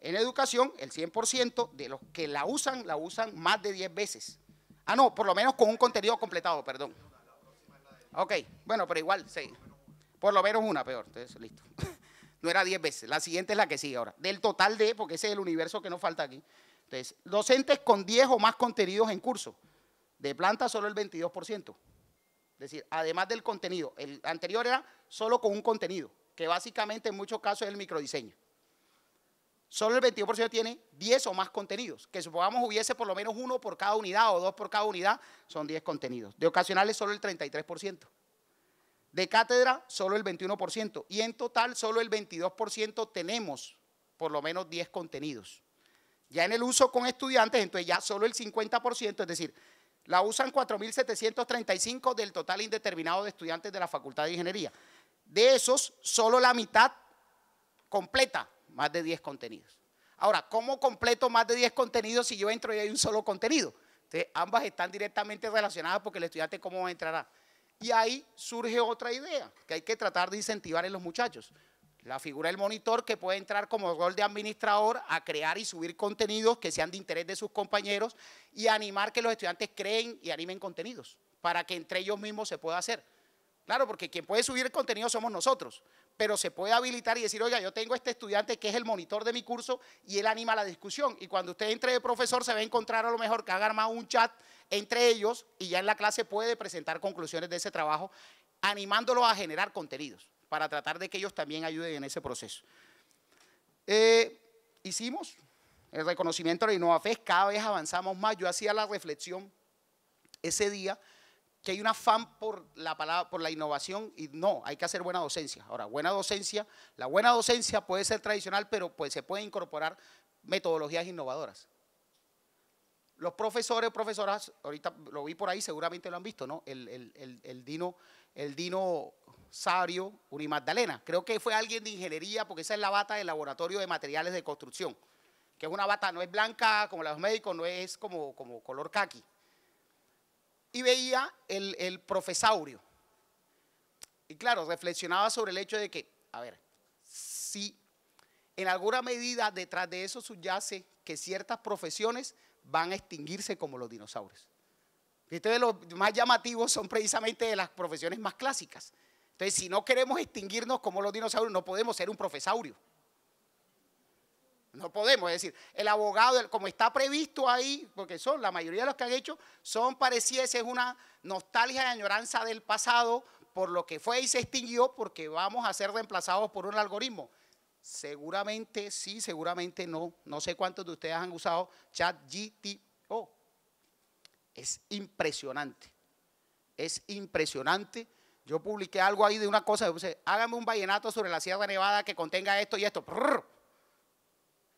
En educación, el 100% de los que la usan, la usan más de 10 veces. Ah, no, por lo menos con un contenido completado, perdón. Ok, bueno, pero igual, sí. Por lo menos una peor, entonces listo. No era 10 veces. La siguiente es la que sigue ahora. Del total de, porque ese es el universo que nos falta aquí. Entonces, docentes con 10 o más contenidos en curso. De planta solo el 22%. Es decir, además del contenido. El anterior era solo con un contenido, que básicamente en muchos casos es el microdiseño. Solo el 22% tiene 10 o más contenidos. Que supongamos hubiese por lo menos uno por cada unidad o dos por cada unidad, son 10 contenidos. De ocasionales solo el 33%. De cátedra, solo el 21%. Y en total, solo el 22% tenemos por lo menos 10 contenidos. Ya en el uso con estudiantes, entonces ya solo el 50%, es decir, la usan 4.735 del total indeterminado de estudiantes de la Facultad de Ingeniería. De esos, solo la mitad completa más de 10 contenidos. Ahora, ¿cómo completo más de 10 contenidos si yo entro y hay un solo contenido? Entonces, ambas están directamente relacionadas porque el estudiante, ¿cómo entrará? Y ahí surge otra idea que hay que tratar de incentivar en los muchachos. La figura del monitor que puede entrar como rol de administrador a crear y subir contenidos que sean de interés de sus compañeros y animar que los estudiantes creen y animen contenidos para que entre ellos mismos se pueda hacer. Claro, porque quien puede subir el contenido somos nosotros, pero se puede habilitar y decir, oiga, yo tengo este estudiante que es el monitor de mi curso y él anima la discusión. Y cuando usted entre de profesor se va a encontrar a lo mejor que haga armado un chat entre ellos y ya en la clase puede presentar conclusiones de ese trabajo, animándolos a generar contenidos para tratar de que ellos también ayuden en ese proceso. Eh, hicimos el reconocimiento de la InnovaFest, cada vez avanzamos más. Yo hacía la reflexión ese día que hay un afán por la palabra, por la innovación y no, hay que hacer buena docencia. Ahora, buena docencia, la buena docencia puede ser tradicional, pero pues se puede incorporar metodologías innovadoras. Los profesores o profesoras, ahorita lo vi por ahí, seguramente lo han visto, ¿no? El, Dino, el Dino Sario Creo que fue alguien de ingeniería, porque esa es la bata del laboratorio de materiales de construcción. Que es una bata, no es blanca como la de los médicos, no es como, como color caqui. Y veía el, el profesaurio. Y claro, reflexionaba sobre el hecho de que, a ver, si en alguna medida detrás de eso subyace que ciertas profesiones van a extinguirse como los dinosaurios. Entonces, los más llamativos son precisamente de las profesiones más clásicas. Entonces, si no queremos extinguirnos como los dinosaurios, no podemos ser un profesaurio. No podemos, es decir, el abogado, como está previsto ahí, porque son la mayoría de los que han hecho, son parecidas, es una nostalgia de añoranza del pasado por lo que fue y se extinguió, porque vamos a ser reemplazados por un algoritmo. Seguramente sí, seguramente no. No sé cuántos de ustedes han usado ChatGTO. Oh, es impresionante. Es impresionante. Yo publiqué algo ahí de una cosa, yo hágame un vallenato sobre la Sierra Nevada que contenga esto y esto.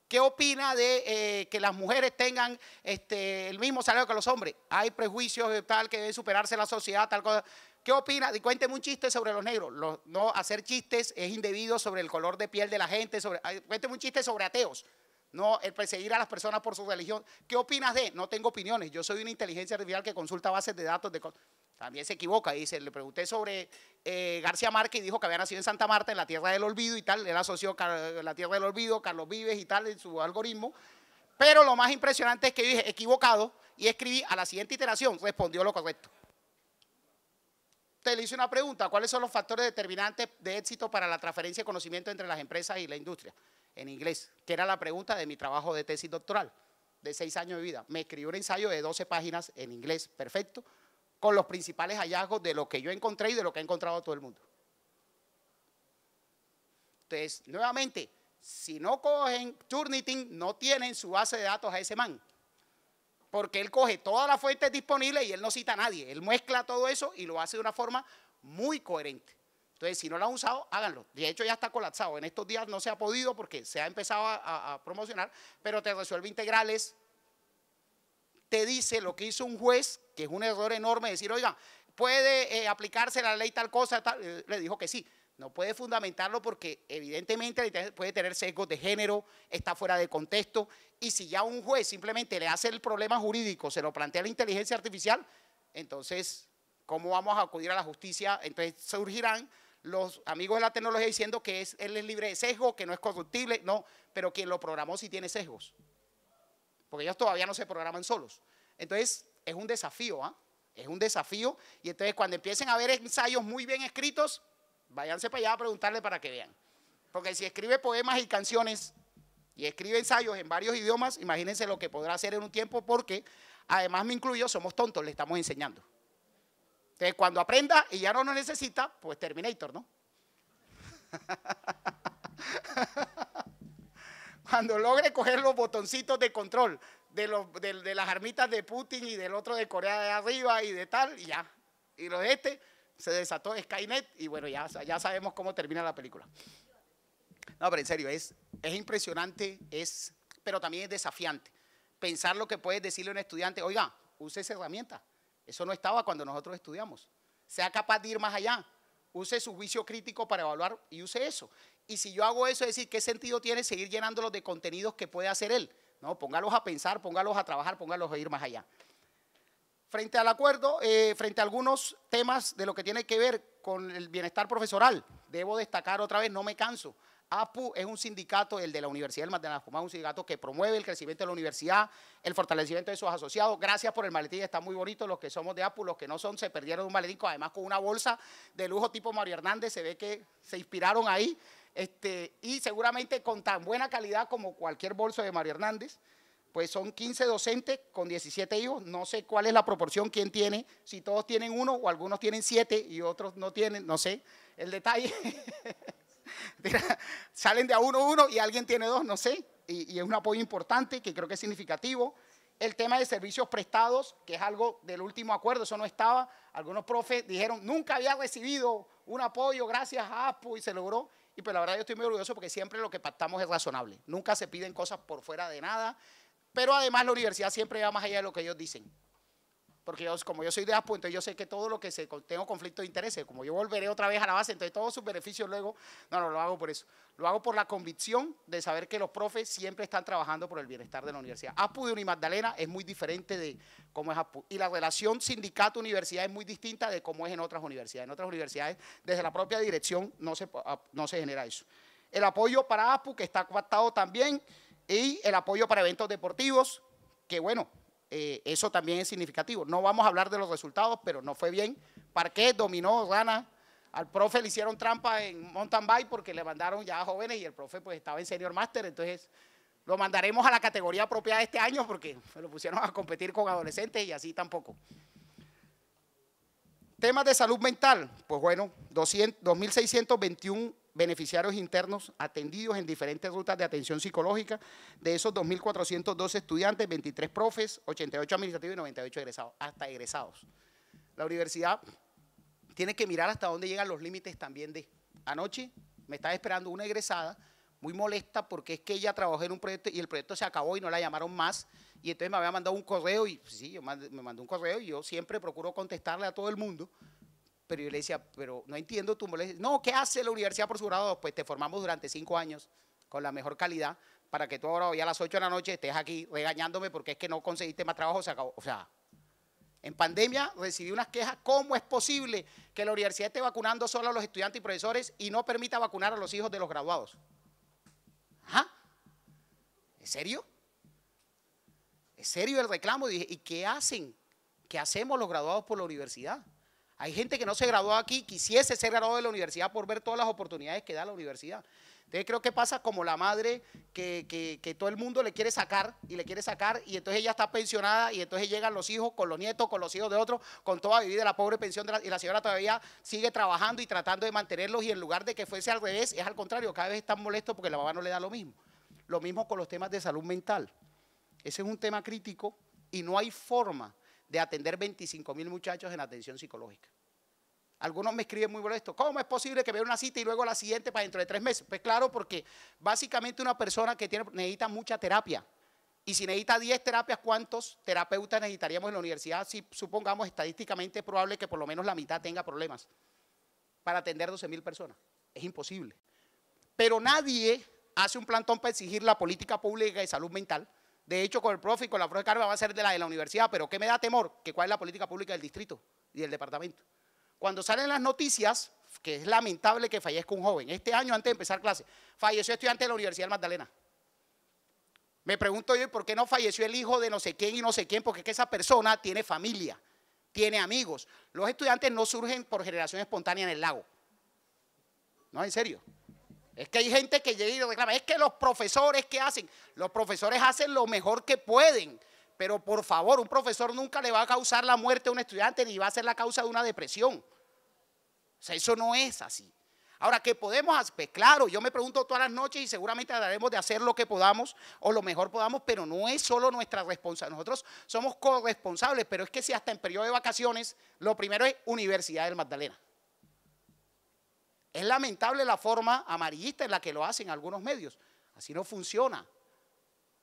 ¿Qué opina de eh, que las mujeres tengan este, el mismo salario que los hombres? Hay prejuicios de tal que debe superarse la sociedad, tal cosa. ¿Qué opina? Cuénteme un chiste sobre los negros. no hacer chistes es indebido sobre el color de piel de la gente. Sobre, cuénteme un chiste sobre ateos. No, el perseguir a las personas por su religión. ¿Qué opinas de? No tengo opiniones. Yo soy una inteligencia artificial que consulta bases de datos de también se equivoca, dice, le pregunté sobre eh, García Márquez y dijo que había nacido en Santa Marta, en la Tierra del Olvido y tal, él asoció la Tierra del Olvido, Carlos Vives y tal, en su algoritmo, pero lo más impresionante es que dije, equivocado, y escribí a la siguiente iteración, respondió lo correcto. Usted le hizo una pregunta, ¿cuáles son los factores determinantes de éxito para la transferencia de conocimiento entre las empresas y la industria? En inglés, que era la pregunta de mi trabajo de tesis doctoral de seis años de vida. Me escribió un ensayo de 12 páginas en inglés, perfecto, con los principales hallazgos de lo que yo encontré y de lo que ha encontrado todo el mundo. Entonces, nuevamente, si no cogen Turnitin, no tienen su base de datos a ese man porque él coge todas las fuentes disponibles y él no cita a nadie. Él mezcla todo eso y lo hace de una forma muy coherente. Entonces, si no lo han usado, háganlo. De hecho, ya está colapsado. En estos días no se ha podido porque se ha empezado a, promocionar, pero te resuelve integrales. Te dice lo que hizo un juez, que es un error enorme, decir, oiga, puede eh, aplicarse la ley tal cosa, eh, le dijo que sí. No puede fundamentarlo porque evidentemente puede tener sesgos de género, está fuera de contexto, y si ya un juez simplemente le hace el problema jurídico, se lo plantea la inteligencia artificial, entonces, ¿cómo vamos a acudir a la justicia? Entonces surgirán los amigos de la tecnología diciendo que es, él es libre de sesgo, que no es corruptible, no, pero quien lo programó si tiene sesgos, porque ellos todavía no se programan solos. Entonces, es un desafío, ¿ah? Es un desafío, y entonces cuando empiecen a haber ensayos muy bien escritos, Váyanse para allá a preguntarle para que vean. Porque si escribe poemas y canciones y escribe ensayos en varios idiomas, imagínense lo que podrá hacer en un tiempo porque además me incluyo, somos tontos, le estamos enseñando. Entonces, cuando aprenda y ya no lo necesita, pues Terminator, ¿no? cuando logre coger los botoncitos de control de, las armitas de Putin y del otro de Corea de arriba y de tal, ya. Y los de este, se desató Skynet y bueno, ya, ya sabemos cómo termina la película. No, pero en serio, es, es impresionante, es, pero también es desafiante. Pensar lo que puedes decirle un estudiante, oiga, use esa herramienta. Eso no estaba cuando nosotros estudiamos. Sea capaz de ir más allá. Use su juicio crítico para evaluar y use eso. Y si yo hago eso, es decir, ¿qué sentido tiene seguir llenándolo de contenidos que puede hacer él? No, póngalos a pensar, póngalos a trabajar, póngalos a ir más allá frente al acuerdo, eh, frente a algunos temas de lo que tiene que ver con el bienestar profesoral. Debo destacar otra vez, no me canso. APU es un sindicato, el de la Universidad de Matanafumá, un sindicato que promueve el crecimiento de la universidad, el fortalecimiento de sus asociados. Gracias por el maletín, está muy bonito. Los que somos de APU, los que no son, se perdieron un maletín, además con una bolsa de lujo tipo Mario Hernández. Se ve que se inspiraron ahí. Este, y seguramente con tan buena calidad como cualquier bolso de Mario Hernández pues son 15 docentes con 17 hijos. No sé cuál es la proporción, quién tiene, si todos tienen uno o algunos tienen siete y otros no tienen, no sé. El detalle, salen de a uno uno y alguien tiene dos, no sé. Y, es un apoyo importante que creo que es significativo. El tema de servicios prestados, que es algo del último acuerdo, eso no estaba. Algunos profes dijeron, nunca había recibido un apoyo gracias a APU y se logró. Y pues la verdad yo estoy muy orgulloso porque siempre lo que pactamos es razonable. Nunca se piden cosas por fuera de nada pero además la universidad siempre va más allá de lo que ellos dicen. Porque yo, como yo soy de Apu entonces yo sé que todo lo que se, tengo conflicto de intereses, como yo volveré otra vez a la base, entonces todos sus beneficios luego, no, no lo hago por eso. Lo hago por la convicción de saber que los profes siempre están trabajando por el bienestar de la universidad. Apu de Unimagdalena es muy diferente de cómo es Apu Y la relación sindicato-universidad es muy distinta de cómo es en otras universidades. En otras universidades, desde la propia dirección, no se, no se genera eso. El apoyo para ASPU, que está coactado también, y el apoyo para eventos deportivos, que bueno, eh, eso también es significativo. No vamos a hablar de los resultados, pero no fue bien. Parquet dominó, gana. Al profe le hicieron trampa en mountain bike porque le mandaron ya a jóvenes y el profe pues estaba en senior master, entonces lo mandaremos a la categoría propia de este año porque lo pusieron a competir con adolescentes y así tampoco. Temas de salud mental, pues bueno, 200, 2.621 beneficiarios internos atendidos en diferentes rutas de atención psicológica. De esos 2.412 estudiantes, 23 profes, 88 administrativos y 98 egresados, hasta egresados. La universidad tiene que mirar hasta dónde llegan los límites también de... Anoche me estaba esperando una egresada muy molesta porque es que ella trabajó en un proyecto y el proyecto se acabó y no la llamaron más. Y entonces me había mandado un correo y sí, me mandó un correo y yo siempre procuro contestarle a todo el mundo pero yo le decía, pero no entiendo tu molestia. No, ¿qué hace la universidad por su grado? Pues te formamos durante cinco años con la mejor calidad para que tú ahora hoy a las ocho de la noche estés aquí regañándome porque es que no conseguiste más trabajo, se acabó. O sea, en pandemia recibí unas quejas, ¿cómo es posible que la universidad esté vacunando solo a los estudiantes y profesores y no permita vacunar a los hijos de los graduados? ¿Es ¿Ah? ¿En serio? ¿Es serio el reclamo? Dije, ¿y qué hacen? ¿Qué hacemos los graduados por la universidad? Hay gente que no se graduó aquí, quisiese ser graduado de la universidad por ver todas las oportunidades que da la universidad. Entonces creo que pasa como la madre que, todo el mundo le quiere sacar y le quiere sacar y entonces ella está pensionada y entonces llegan los hijos con los nietos, con los hijos de otros, con toda vida de la pobre pensión y la señora todavía sigue trabajando y tratando de mantenerlos y en lugar de que fuese al revés, es al contrario, cada vez están molestos porque la mamá no le da lo mismo. Lo mismo con los temas de salud mental. Ese es un tema crítico y no hay forma de atender 25 mil muchachos en atención psicológica. Algunos me escriben muy molesto, ¿cómo es posible que vea una cita y luego la siguiente para dentro de tres meses? Pues claro, porque básicamente una persona que tiene, necesita mucha terapia. Y si necesita 10 terapias, ¿cuántos terapeutas necesitaríamos en la universidad? Si supongamos estadísticamente probable que por lo menos la mitad tenga problemas para atender 12 mil personas. Es imposible. Pero nadie hace un plantón para exigir la política pública de salud mental de hecho, con el profe y con la profe carga va a ser de la de la universidad, pero ¿qué me da temor? Que cuál es la política pública del distrito y del departamento. Cuando salen las noticias, que es lamentable que fallezca un joven, este año antes de empezar clase, falleció estudiante de la Universidad de Magdalena. Me pregunto yo, ¿por qué no falleció el hijo de no sé quién y no sé quién? Porque esa persona tiene familia, tiene amigos. Los estudiantes no surgen por generación espontánea en el lago. No, en serio. Es que hay gente que llega y reclama, es que los profesores que hacen, los profesores hacen lo mejor que pueden, pero por favor, un profesor nunca le va a causar la muerte a un estudiante ni va a ser la causa de una depresión. O sea, eso no es así. Ahora, ¿qué podemos hacer? Pues claro, yo me pregunto todas las noches y seguramente hablaremos de hacer lo que podamos o lo mejor podamos, pero no es solo nuestra responsabilidad. Nosotros somos corresponsables, pero es que si hasta en periodo de vacaciones, lo primero es Universidad del Magdalena. Es lamentable la forma amarillista en la que lo hacen algunos medios. Así no funciona.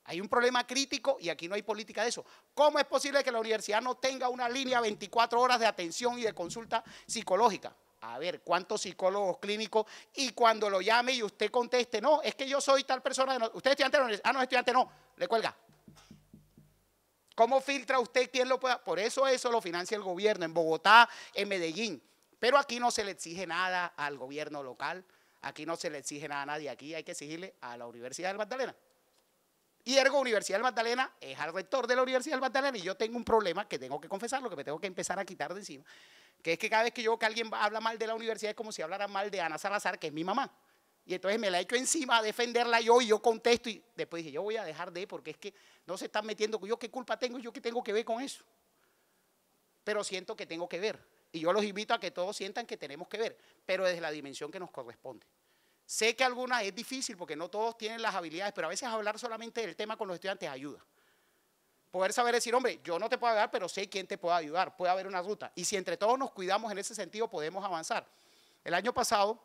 Hay un problema crítico y aquí no hay política de eso. ¿Cómo es posible que la universidad no tenga una línea 24 horas de atención y de consulta psicológica? A ver, ¿cuántos psicólogos clínicos? Y cuando lo llame y usted conteste, no, es que yo soy tal persona, usted es estudiante de la ah, no, estudiante no, le cuelga. ¿Cómo filtra usted quién lo pueda? Por eso eso lo financia el gobierno en Bogotá, en Medellín. Pero aquí no se le exige nada al gobierno local, aquí no se le exige nada a nadie, aquí hay que exigirle a la Universidad del Magdalena. Y ergo, Universidad del Magdalena es al rector de la Universidad del Magdalena y yo tengo un problema que tengo que confesarlo, que me tengo que empezar a quitar de encima, que es que cada vez que yo que alguien habla mal de la universidad es como si hablara mal de Ana Salazar, que es mi mamá. Y entonces me la echo encima a defenderla yo y yo contesto y después dije, yo voy a dejar de porque es que no se están metiendo, yo qué culpa tengo, yo qué tengo que ver con eso. Pero siento que tengo que ver. Y yo los invito a que todos sientan que tenemos que ver, pero desde la dimensión que nos corresponde. Sé que algunas es difícil porque no todos tienen las habilidades, pero a veces hablar solamente del tema con los estudiantes ayuda. Poder saber decir, hombre, yo no te puedo ayudar, pero sé quién te puede ayudar, puede haber una ruta. Y si entre todos nos cuidamos en ese sentido, podemos avanzar. El año pasado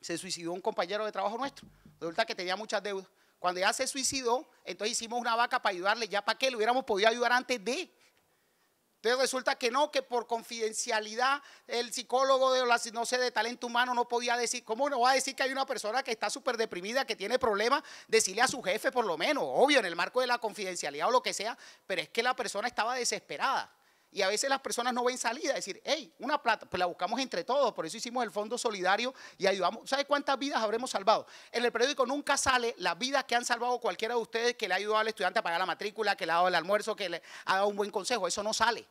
se suicidó un compañero de trabajo nuestro, resulta que tenía muchas deudas. Cuando ya se suicidó, entonces hicimos una vaca para ayudarle, ya para qué, Le hubiéramos podido ayudar antes de. Pero resulta que no, que por confidencialidad el psicólogo de no sé, de talento humano no podía decir, ¿cómo no va a decir que hay una persona que está súper deprimida, que tiene problemas? Decirle a su jefe por lo menos, obvio, en el marco de la confidencialidad o lo que sea, pero es que la persona estaba desesperada. Y a veces las personas no ven salida, decir, hey, una plata, pues la buscamos entre todos, por eso hicimos el Fondo Solidario y ayudamos. ¿Sabe cuántas vidas habremos salvado? En el periódico nunca sale la vida que han salvado cualquiera de ustedes que le ha ayudado al estudiante a pagar la matrícula, que le ha dado el almuerzo, que le ha dado un buen consejo, eso no sale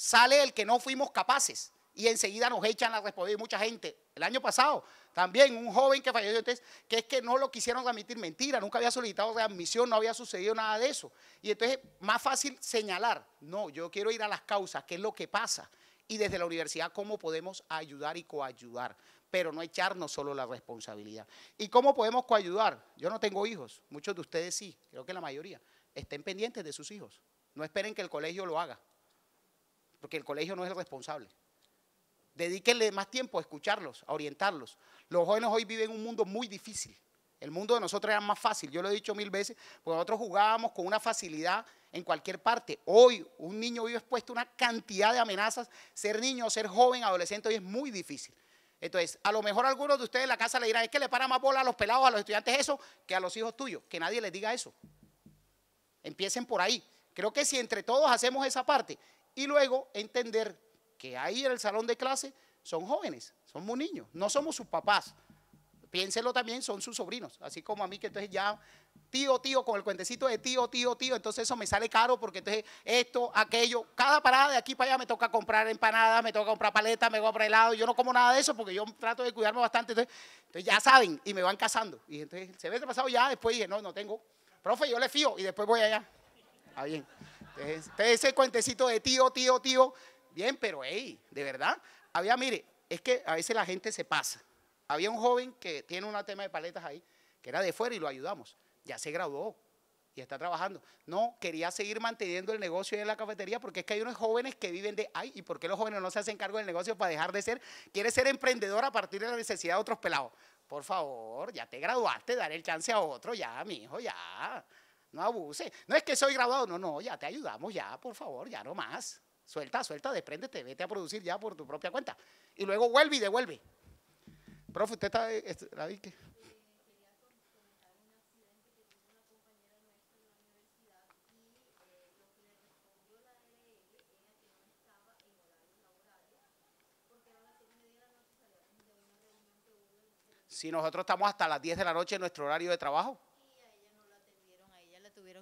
sale el que no fuimos capaces y enseguida nos echan la responsabilidad. Mucha gente, el año pasado, también un joven que falleció, que es que no lo quisieron admitir mentira, nunca había solicitado admisión, no había sucedido nada de eso. Y entonces, más fácil señalar, no, yo quiero ir a las causas, qué es lo que pasa, y desde la universidad, cómo podemos ayudar y coayudar, pero no echarnos solo la responsabilidad. ¿Y cómo podemos coayudar? Yo no tengo hijos, muchos de ustedes sí, creo que la mayoría. Estén pendientes de sus hijos, no esperen que el colegio lo haga porque el colegio no es el responsable. Dedíquenle más tiempo a escucharlos, a orientarlos. Los jóvenes hoy viven un mundo muy difícil. El mundo de nosotros era más fácil, yo lo he dicho mil veces, porque nosotros jugábamos con una facilidad en cualquier parte. Hoy un niño vive expuesto a una cantidad de amenazas. Ser niño, ser joven, adolescente hoy es muy difícil. Entonces, a lo mejor algunos de ustedes en la casa le dirán, es que le para más bola a los pelados, a los estudiantes eso, que a los hijos tuyos. Que nadie les diga eso. Empiecen por ahí. Creo que si entre todos hacemos esa parte, y luego entender que ahí en el salón de clase son jóvenes, somos niños, no somos sus papás. Piénselo también, son sus sobrinos, así como a mí que entonces ya tío, tío, con el cuentecito de tío, tío, tío, entonces eso me sale caro porque entonces esto, aquello, cada parada de aquí para allá me toca comprar empanadas, me toca comprar paletas, me voy el helado, yo no como nada de eso porque yo trato de cuidarme bastante, entonces, ya saben y me van casando. Y entonces el semestre pasado ya después dije, no, no tengo, profe, yo le fío y después voy allá. Está bien ese cuentecito de tío, tío, tío, bien, pero hey, de verdad. Había, mire, es que a veces la gente se pasa. Había un joven que tiene una tema de paletas ahí, que era de fuera y lo ayudamos. Ya se graduó y está trabajando. No, quería seguir manteniendo el negocio en la cafetería porque es que hay unos jóvenes que viven de, ay, ¿y por qué los jóvenes no se hacen cargo del negocio para dejar de ser? Quiere ser emprendedor a partir de la necesidad de otros pelados. Por favor, ya te graduaste, dar el chance a otro, ya, mi hijo, ya no abuse. No es que soy graduado, no, no, ya te ayudamos, ya, por favor, ya no más. Suelta, suelta, despréndete, vete a producir ya por tu propia cuenta. Y luego vuelve y devuelve. Profe, usted está... Eh, ¿La vi que? si nosotros estamos hasta las 10 de la noche en nuestro horario de trabajo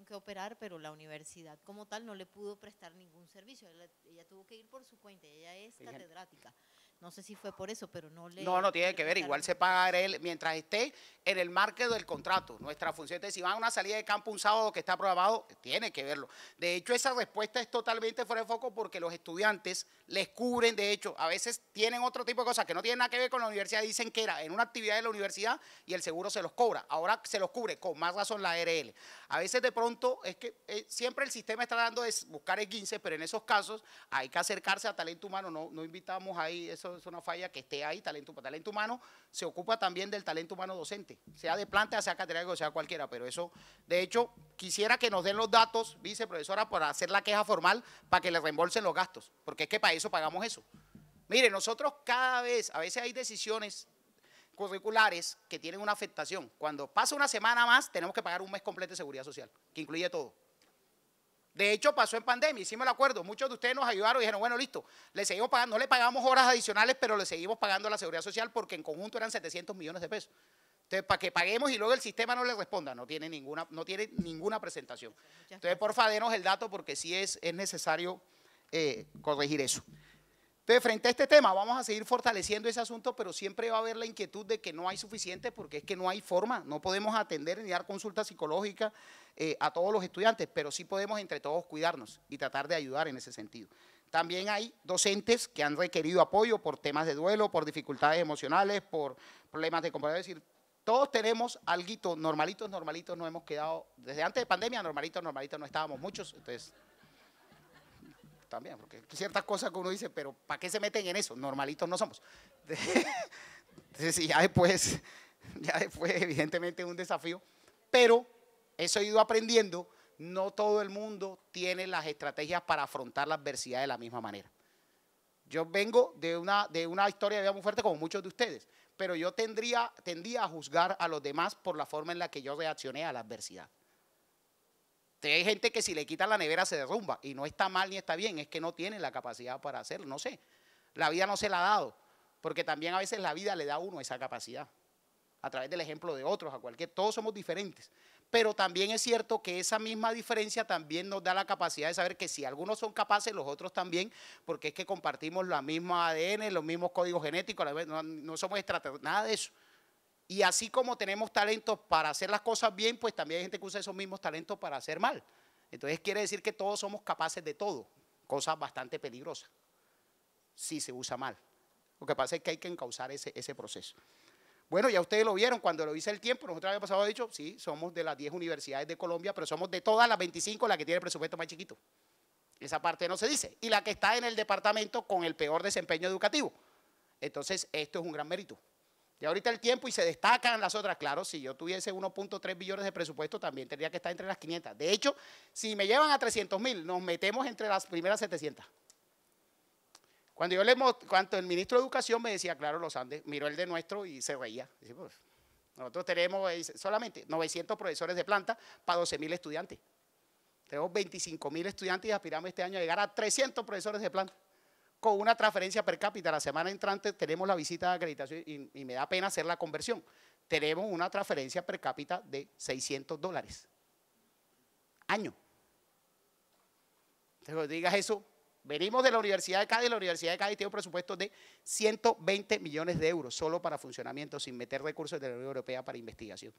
que operar, pero la universidad como tal no le pudo prestar ningún servicio. Ella, tuvo que ir por su cuenta, ella es catedrática. No sé si fue por eso, pero no le... No, no tiene que ver, igual se paga él mientras esté en el marco del contrato. Nuestra función es, si va a una salida de campo un sábado que está aprobado, tiene que verlo. De hecho, esa respuesta es totalmente fuera de foco porque los estudiantes les cubren, de hecho, a veces tienen otro tipo de cosas que no tienen nada que ver con la universidad, dicen que era en una actividad de la universidad y el seguro se los cobra. Ahora se los cubre, con más razón la ARL. A veces de pronto es que eh, siempre el sistema está dando es buscar el 15, pero en esos casos hay que acercarse a talento humano, no, no invitamos ahí eso es una falla que esté ahí, talento, talento humano, se ocupa también del talento humano docente, sea de planta, sea catedrático, sea cualquiera, pero eso, de hecho, quisiera que nos den los datos, viceprofesora, para hacer la queja formal, para que le reembolsen los gastos, porque es que para eso pagamos eso. Mire, nosotros cada vez, a veces hay decisiones curriculares que tienen una afectación. Cuando pasa una semana más, tenemos que pagar un mes completo de seguridad social, que incluye todo. De hecho, pasó en pandemia, hicimos el acuerdo. Muchos de ustedes nos ayudaron y dijeron, bueno, listo, le seguimos pagando, no le pagamos horas adicionales, pero le seguimos pagando a la seguridad social porque en conjunto eran 700 millones de pesos. Entonces, para que paguemos y luego el sistema no le responda, no tiene ninguna, no tiene ninguna presentación. Entonces, porfa, denos el dato porque sí es, es necesario eh, corregir eso. Entonces, frente a este tema, vamos a seguir fortaleciendo ese asunto, pero siempre va a haber la inquietud de que no hay suficiente, porque es que no hay forma, no podemos atender ni dar consulta psicológica eh, a todos los estudiantes, pero sí podemos entre todos cuidarnos y tratar de ayudar en ese sentido. También hay docentes que han requerido apoyo por temas de duelo, por dificultades emocionales, por problemas de comprensión. Es decir, todos tenemos algo, normalitos, normalitos no hemos quedado, desde antes de pandemia, normalitos, normalitos no estábamos muchos, entonces también, porque ciertas cosas que uno dice, pero ¿para qué se meten en eso? Normalitos no somos. Entonces, ya después, ya después, evidentemente es un desafío, pero eso he ido aprendiendo, no todo el mundo tiene las estrategias para afrontar la adversidad de la misma manera. Yo vengo de una, de una historia de muy fuerte como muchos de ustedes, pero yo tendría, tendía a juzgar a los demás por la forma en la que yo reaccioné a la adversidad hay gente que si le quita la nevera se derrumba y no está mal ni está bien, es que no tiene la capacidad para hacerlo, no sé. La vida no se la ha dado, porque también a veces la vida le da a uno esa capacidad, a través del ejemplo de otros, a cualquier, todos somos diferentes. Pero también es cierto que esa misma diferencia también nos da la capacidad de saber que si algunos son capaces, los otros también, porque es que compartimos la misma ADN, los mismos códigos genéticos, no somos extraterrestres, nada de eso. Y así como tenemos talentos para hacer las cosas bien, pues también hay gente que usa esos mismos talentos para hacer mal. Entonces quiere decir que todos somos capaces de todo, cosa bastante peligrosa, si se usa mal. Lo que pasa es que hay que encauzar ese, ese proceso. Bueno, ya ustedes lo vieron cuando lo hice el tiempo. Nosotros habíamos pasado dicho, sí, somos de las 10 universidades de Colombia, pero somos de todas las 25 la que tiene el presupuesto más chiquito. Esa parte no se dice. Y la que está en el departamento con el peor desempeño educativo. Entonces, esto es un gran mérito. Y ahorita el tiempo y se destacan las otras. Claro, si yo tuviese 1.3 billones de presupuesto, también tendría que estar entre las 500. De hecho, si me llevan a 300 mil, nos metemos entre las primeras 700. Cuando yo le cuando el ministro de Educación me decía, claro, los Andes, miró el de nuestro y se reía. Pues, nosotros tenemos eh, solamente 900 profesores de planta para 12 mil estudiantes. Tenemos 25 mil estudiantes y aspiramos este año a llegar a 300 profesores de planta con una transferencia per cápita. La semana entrante tenemos la visita de acreditación y, me da pena hacer la conversión. Tenemos una transferencia per cápita de 600 dólares. Año. Entonces, digas eso, venimos de la Universidad de Cádiz, la Universidad de Cádiz tiene un presupuesto de 120 millones de euros solo para funcionamiento, sin meter recursos de la Unión Europea para investigación.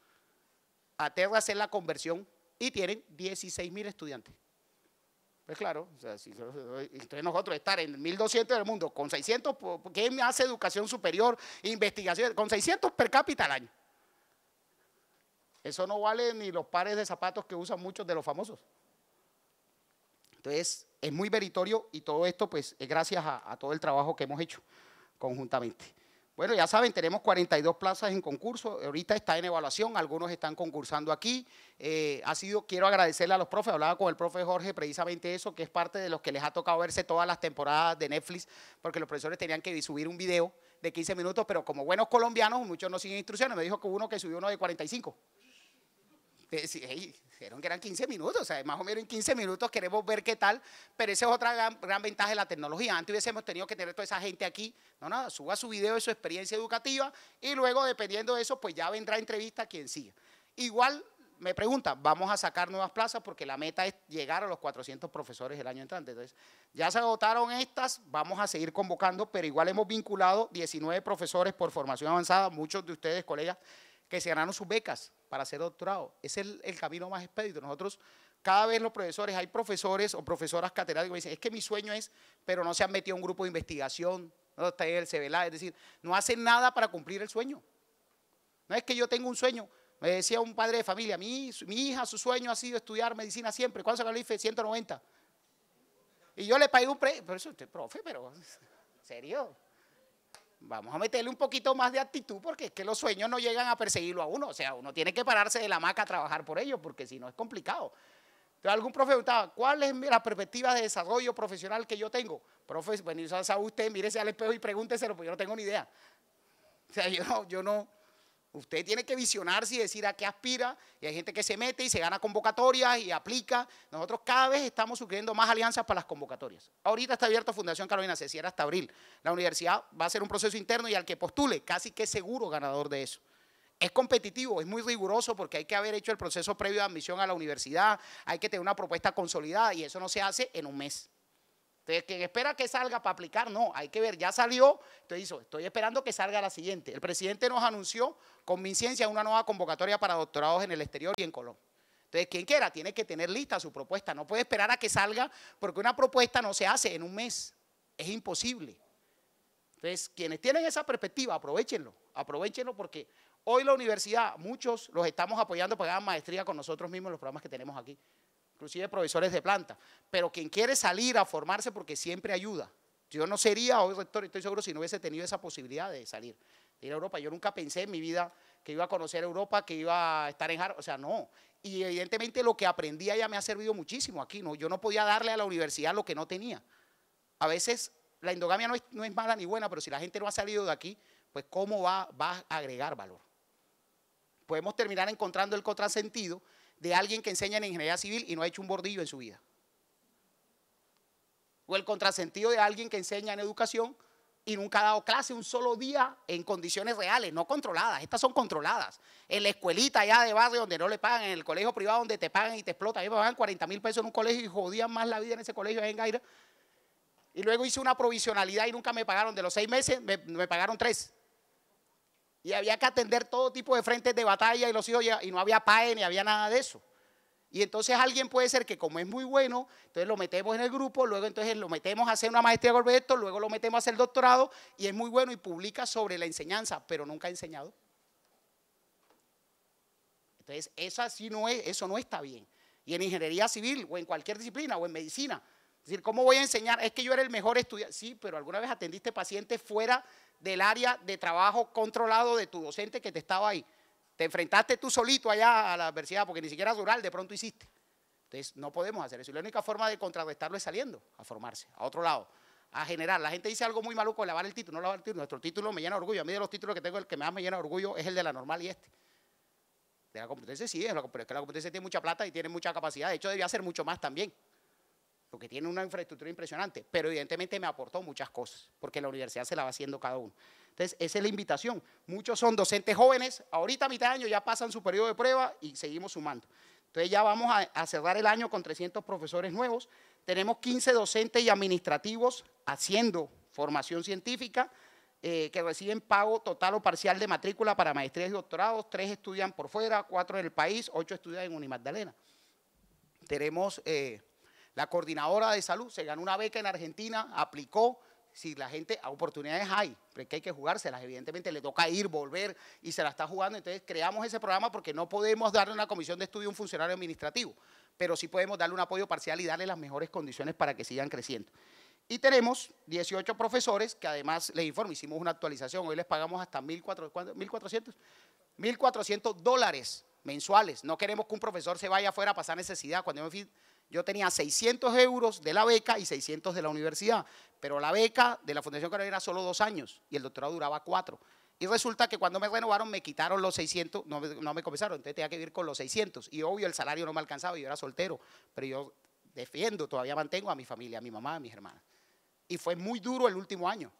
Aterra hacer la conversión y tienen 16 mil estudiantes. Pues claro, o sea, si, nosotros estar en 1200 del mundo con 600, ¿quién hace educación superior, investigación? Con 600 per cápita al año. Eso no vale ni los pares de zapatos que usan muchos de los famosos. Entonces, es muy meritorio y todo esto pues es gracias a todo el trabajo que hemos hecho conjuntamente. Bueno, ya saben, tenemos 42 plazas en concurso, ahorita está en evaluación, algunos están concursando aquí. Eh, ha sido, quiero agradecerle a los profes, hablaba con el profe Jorge precisamente eso, que es parte de los que les ha tocado verse todas las temporadas de Netflix, porque los profesores tenían que subir un video de 15 minutos, pero como buenos colombianos, muchos no siguen instrucciones, me dijo que hubo uno que subió uno de 45. Eh, dijeron que eran 15 minutos, o sea, más o menos en 15 minutos queremos ver qué tal, pero esa es otra gran, ventaja de la tecnología. Antes hubiésemos tenido que tener toda esa gente aquí, no nada, suba su video de su experiencia educativa y luego dependiendo de eso, pues ya vendrá entrevista quien siga. Igual me pregunta, vamos a sacar nuevas plazas porque la meta es llegar a los 400 profesores el año entrante. Entonces, ya se agotaron estas, vamos a seguir convocando, pero igual hemos vinculado 19 profesores por formación avanzada, muchos de ustedes, colegas, que se ganaron sus becas para ser doctorado. es el, camino más expedito. Nosotros cada vez los profesores, hay profesores o profesoras catedráticas que dicen, es que mi sueño es, pero no se han metido a un grupo de investigación, no está el CBLA, es decir, no hacen nada para cumplir el sueño. No es que yo tenga un sueño, me decía un padre de familia, mi, mi hija, su sueño ha sido estudiar medicina siempre, ¿cuánto sacó el 190. Y yo le pagué un precio, pero eso usted, profe, pero, ¿serio? vamos a meterle un poquito más de actitud porque es que los sueños no llegan a perseguirlo a uno. O sea, uno tiene que pararse de la maca a trabajar por ello porque si no es complicado. Entonces algún profe preguntaba, ¿cuál es la perspectiva de desarrollo profesional que yo tengo? Profe, bueno, a usted, mírese al espejo y pregúnteselo, porque yo no tengo ni idea. O sea, yo yo no, Usted tiene que visionarse y decir a qué aspira. Y hay gente que se mete y se gana convocatorias y aplica. Nosotros cada vez estamos sufriendo más alianzas para las convocatorias. Ahorita está abierta Fundación Carolina, se cierra hasta abril. La universidad va a hacer un proceso interno y al que postule, casi que seguro ganador de eso. Es competitivo, es muy riguroso porque hay que haber hecho el proceso previo de admisión a la universidad, hay que tener una propuesta consolidada y eso no se hace en un mes. Entonces, quien espera que salga para aplicar, no, hay que ver, ya salió, entonces hizo, estoy esperando que salga la siguiente. El presidente nos anunció con vincencia una nueva convocatoria para doctorados en el exterior y en Colombia. Entonces, quien quiera tiene que tener lista su propuesta, no puede esperar a que salga porque una propuesta no se hace en un mes, es imposible. Entonces, quienes tienen esa perspectiva, aprovechenlo, aprovechenlo porque hoy la universidad, muchos los estamos apoyando para que hagan maestría con nosotros mismos en los programas que tenemos aquí inclusive profesores de planta, pero quien quiere salir a formarse porque siempre ayuda. Yo no sería hoy rector, estoy seguro, si no hubiese tenido esa posibilidad de salir, ir a Europa. Yo nunca pensé en mi vida que iba a conocer Europa, que iba a estar en Harvard, o sea, no. Y evidentemente lo que aprendí allá me ha servido muchísimo aquí, ¿no? Yo no podía darle a la universidad lo que no tenía. A veces la endogamia no es, mala ni buena, pero si la gente no ha salido de aquí, pues ¿cómo va, va a agregar valor? Podemos terminar encontrando el contrasentido de alguien que enseña en ingeniería civil y no ha hecho un bordillo en su vida. O el contrasentido de alguien que enseña en educación y nunca ha dado clase un solo día en condiciones reales, no controladas. Estas son controladas. En la escuelita allá de barrio donde no le pagan, en el colegio privado donde te pagan y te explotan. Ahí me pagan 40 mil pesos en un colegio y jodían más la vida en ese colegio en Gaira. Y luego hice una provisionalidad y nunca me pagaron. De los seis meses me pagaron tres y había que atender todo tipo de frentes de batalla y los hijos y no había PAE ni había nada de eso. Y entonces alguien puede ser que como es muy bueno, entonces lo metemos en el grupo, luego entonces lo metemos a hacer una maestría de esto, luego lo metemos a hacer doctorado y es muy bueno y publica sobre la enseñanza, pero nunca ha enseñado. Entonces, esa sí no es, eso no está bien. Y en ingeniería civil o en cualquier disciplina o en medicina. Es decir, ¿cómo voy a enseñar? Es que yo era el mejor estudiante. Sí, pero alguna vez atendiste pacientes fuera del área de trabajo controlado de tu docente que te estaba ahí. Te enfrentaste tú solito allá a la adversidad porque ni siquiera rural de pronto hiciste. Entonces no podemos hacer eso. Y la única forma de contrarrestarlo es saliendo a formarse, a otro lado, a generar. La gente dice algo muy maluco, lavar el título, no lavar el título. Nuestro título me llena de orgullo. A mí de los títulos que tengo, el que más me llena orgullo es el de la normal y este. De la competencia sí, pero es que la competencia tiene mucha plata y tiene mucha capacidad. De hecho, debía hacer mucho más también porque tiene una infraestructura impresionante, pero evidentemente me aportó muchas cosas, porque la universidad se la va haciendo cada uno. Entonces, esa es la invitación. Muchos son docentes jóvenes, ahorita a mitad de año ya pasan su periodo de prueba y seguimos sumando. Entonces, ya vamos a, cerrar el año con 300 profesores nuevos. Tenemos 15 docentes y administrativos haciendo formación científica, eh, que reciben pago total o parcial de matrícula para maestrías y doctorados, tres estudian por fuera, cuatro en el país, ocho estudian en Unimagdalena. Tenemos eh, la coordinadora de salud se ganó una beca en Argentina, aplicó. Si la gente, ah, oportunidades hay, pero que hay que jugárselas. Evidentemente le toca ir, volver y se la está jugando. Entonces creamos ese programa porque no podemos darle una comisión de estudio a un funcionario administrativo, pero sí podemos darle un apoyo parcial y darle las mejores condiciones para que sigan creciendo. Y tenemos 18 profesores que además les informo, hicimos una actualización, hoy les pagamos hasta 1.400, dólares mensuales. No queremos que un profesor se vaya afuera a pasar necesidad. Cuando yo tenía 600 euros de la beca y 600 de la universidad, pero la beca de la Fundación Carolina era solo dos años y el doctorado duraba cuatro. Y resulta que cuando me renovaron me quitaron los 600, no, me comenzaron, entonces tenía que vivir con los 600. Y obvio el salario no me alcanzaba, yo era soltero, pero yo defiendo, todavía mantengo a mi familia, a mi mamá, a mis hermanas. Y fue muy duro el último año.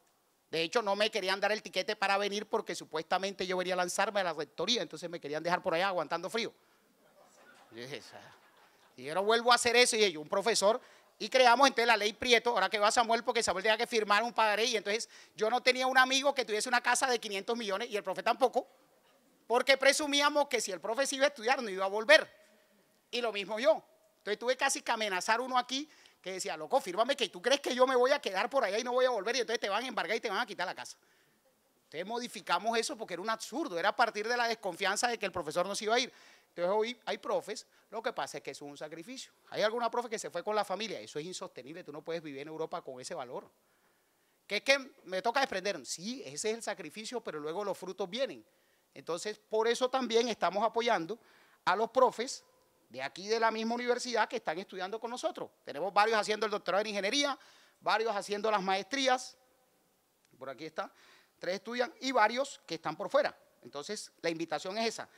De hecho, no me querían dar el tiquete para venir porque supuestamente yo venía a lanzarme a la rectoría, entonces me querían dejar por allá aguantando frío. Ah". Y yo no vuelvo a hacer eso. Y yo, un profesor, y creamos entonces la ley Prieto, ahora que va Samuel, porque Samuel tenía que firmar un pagaré, y entonces yo no tenía un amigo que tuviese una casa de 500 millones, y el profe tampoco, porque presumíamos que si el profe se iba a estudiar, no iba a volver. Y lo mismo yo. Entonces tuve casi que amenazar uno aquí que decía, loco, fírmame que tú crees que yo me voy a quedar por allá y no voy a volver, y entonces te van a embargar y te van a quitar la casa. Entonces modificamos eso porque era un absurdo, era a partir de la desconfianza de que el profesor no se iba a ir. Entonces hoy hay profes, lo que pasa es que es un sacrificio. Hay alguna profe que se fue con la familia, eso es insostenible, tú no puedes vivir en Europa con ese valor. ¿Qué es que me toca defender, Sí, ese es el sacrificio, pero luego los frutos vienen. Entonces, por eso también estamos apoyando a los profes de aquí de la misma universidad que están estudiando con nosotros. Tenemos varios haciendo el doctorado en ingeniería, varios haciendo las maestrías, por aquí está, tres estudian, y varios que están por fuera. Entonces, la invitación es esa,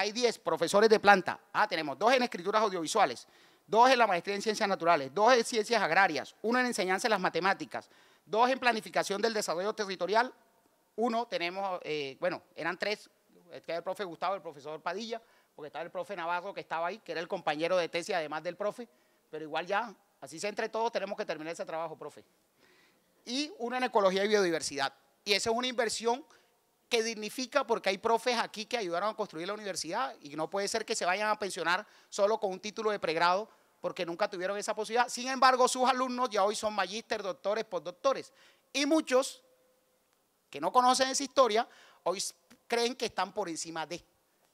hay 10 profesores de planta. Ah, tenemos dos en escrituras audiovisuales, dos en la maestría en ciencias naturales, dos en ciencias agrarias, uno en enseñanza de las matemáticas, dos en planificación del desarrollo territorial, uno tenemos, eh, bueno, eran tres, el profe Gustavo, el profesor Padilla, porque estaba el profe Navarro que estaba ahí, que era el compañero de tesis además del profe, pero igual ya, así se entre todos, tenemos que terminar ese trabajo, profe. Y uno en ecología y biodiversidad. Y esa es una inversión que dignifica porque hay profes aquí que ayudaron a construir la universidad y no puede ser que se vayan a pensionar solo con un título de pregrado porque nunca tuvieron esa posibilidad. Sin embargo, sus alumnos ya hoy son magíster, doctores, postdoctores. Y muchos que no conocen esa historia, hoy creen que están por encima de.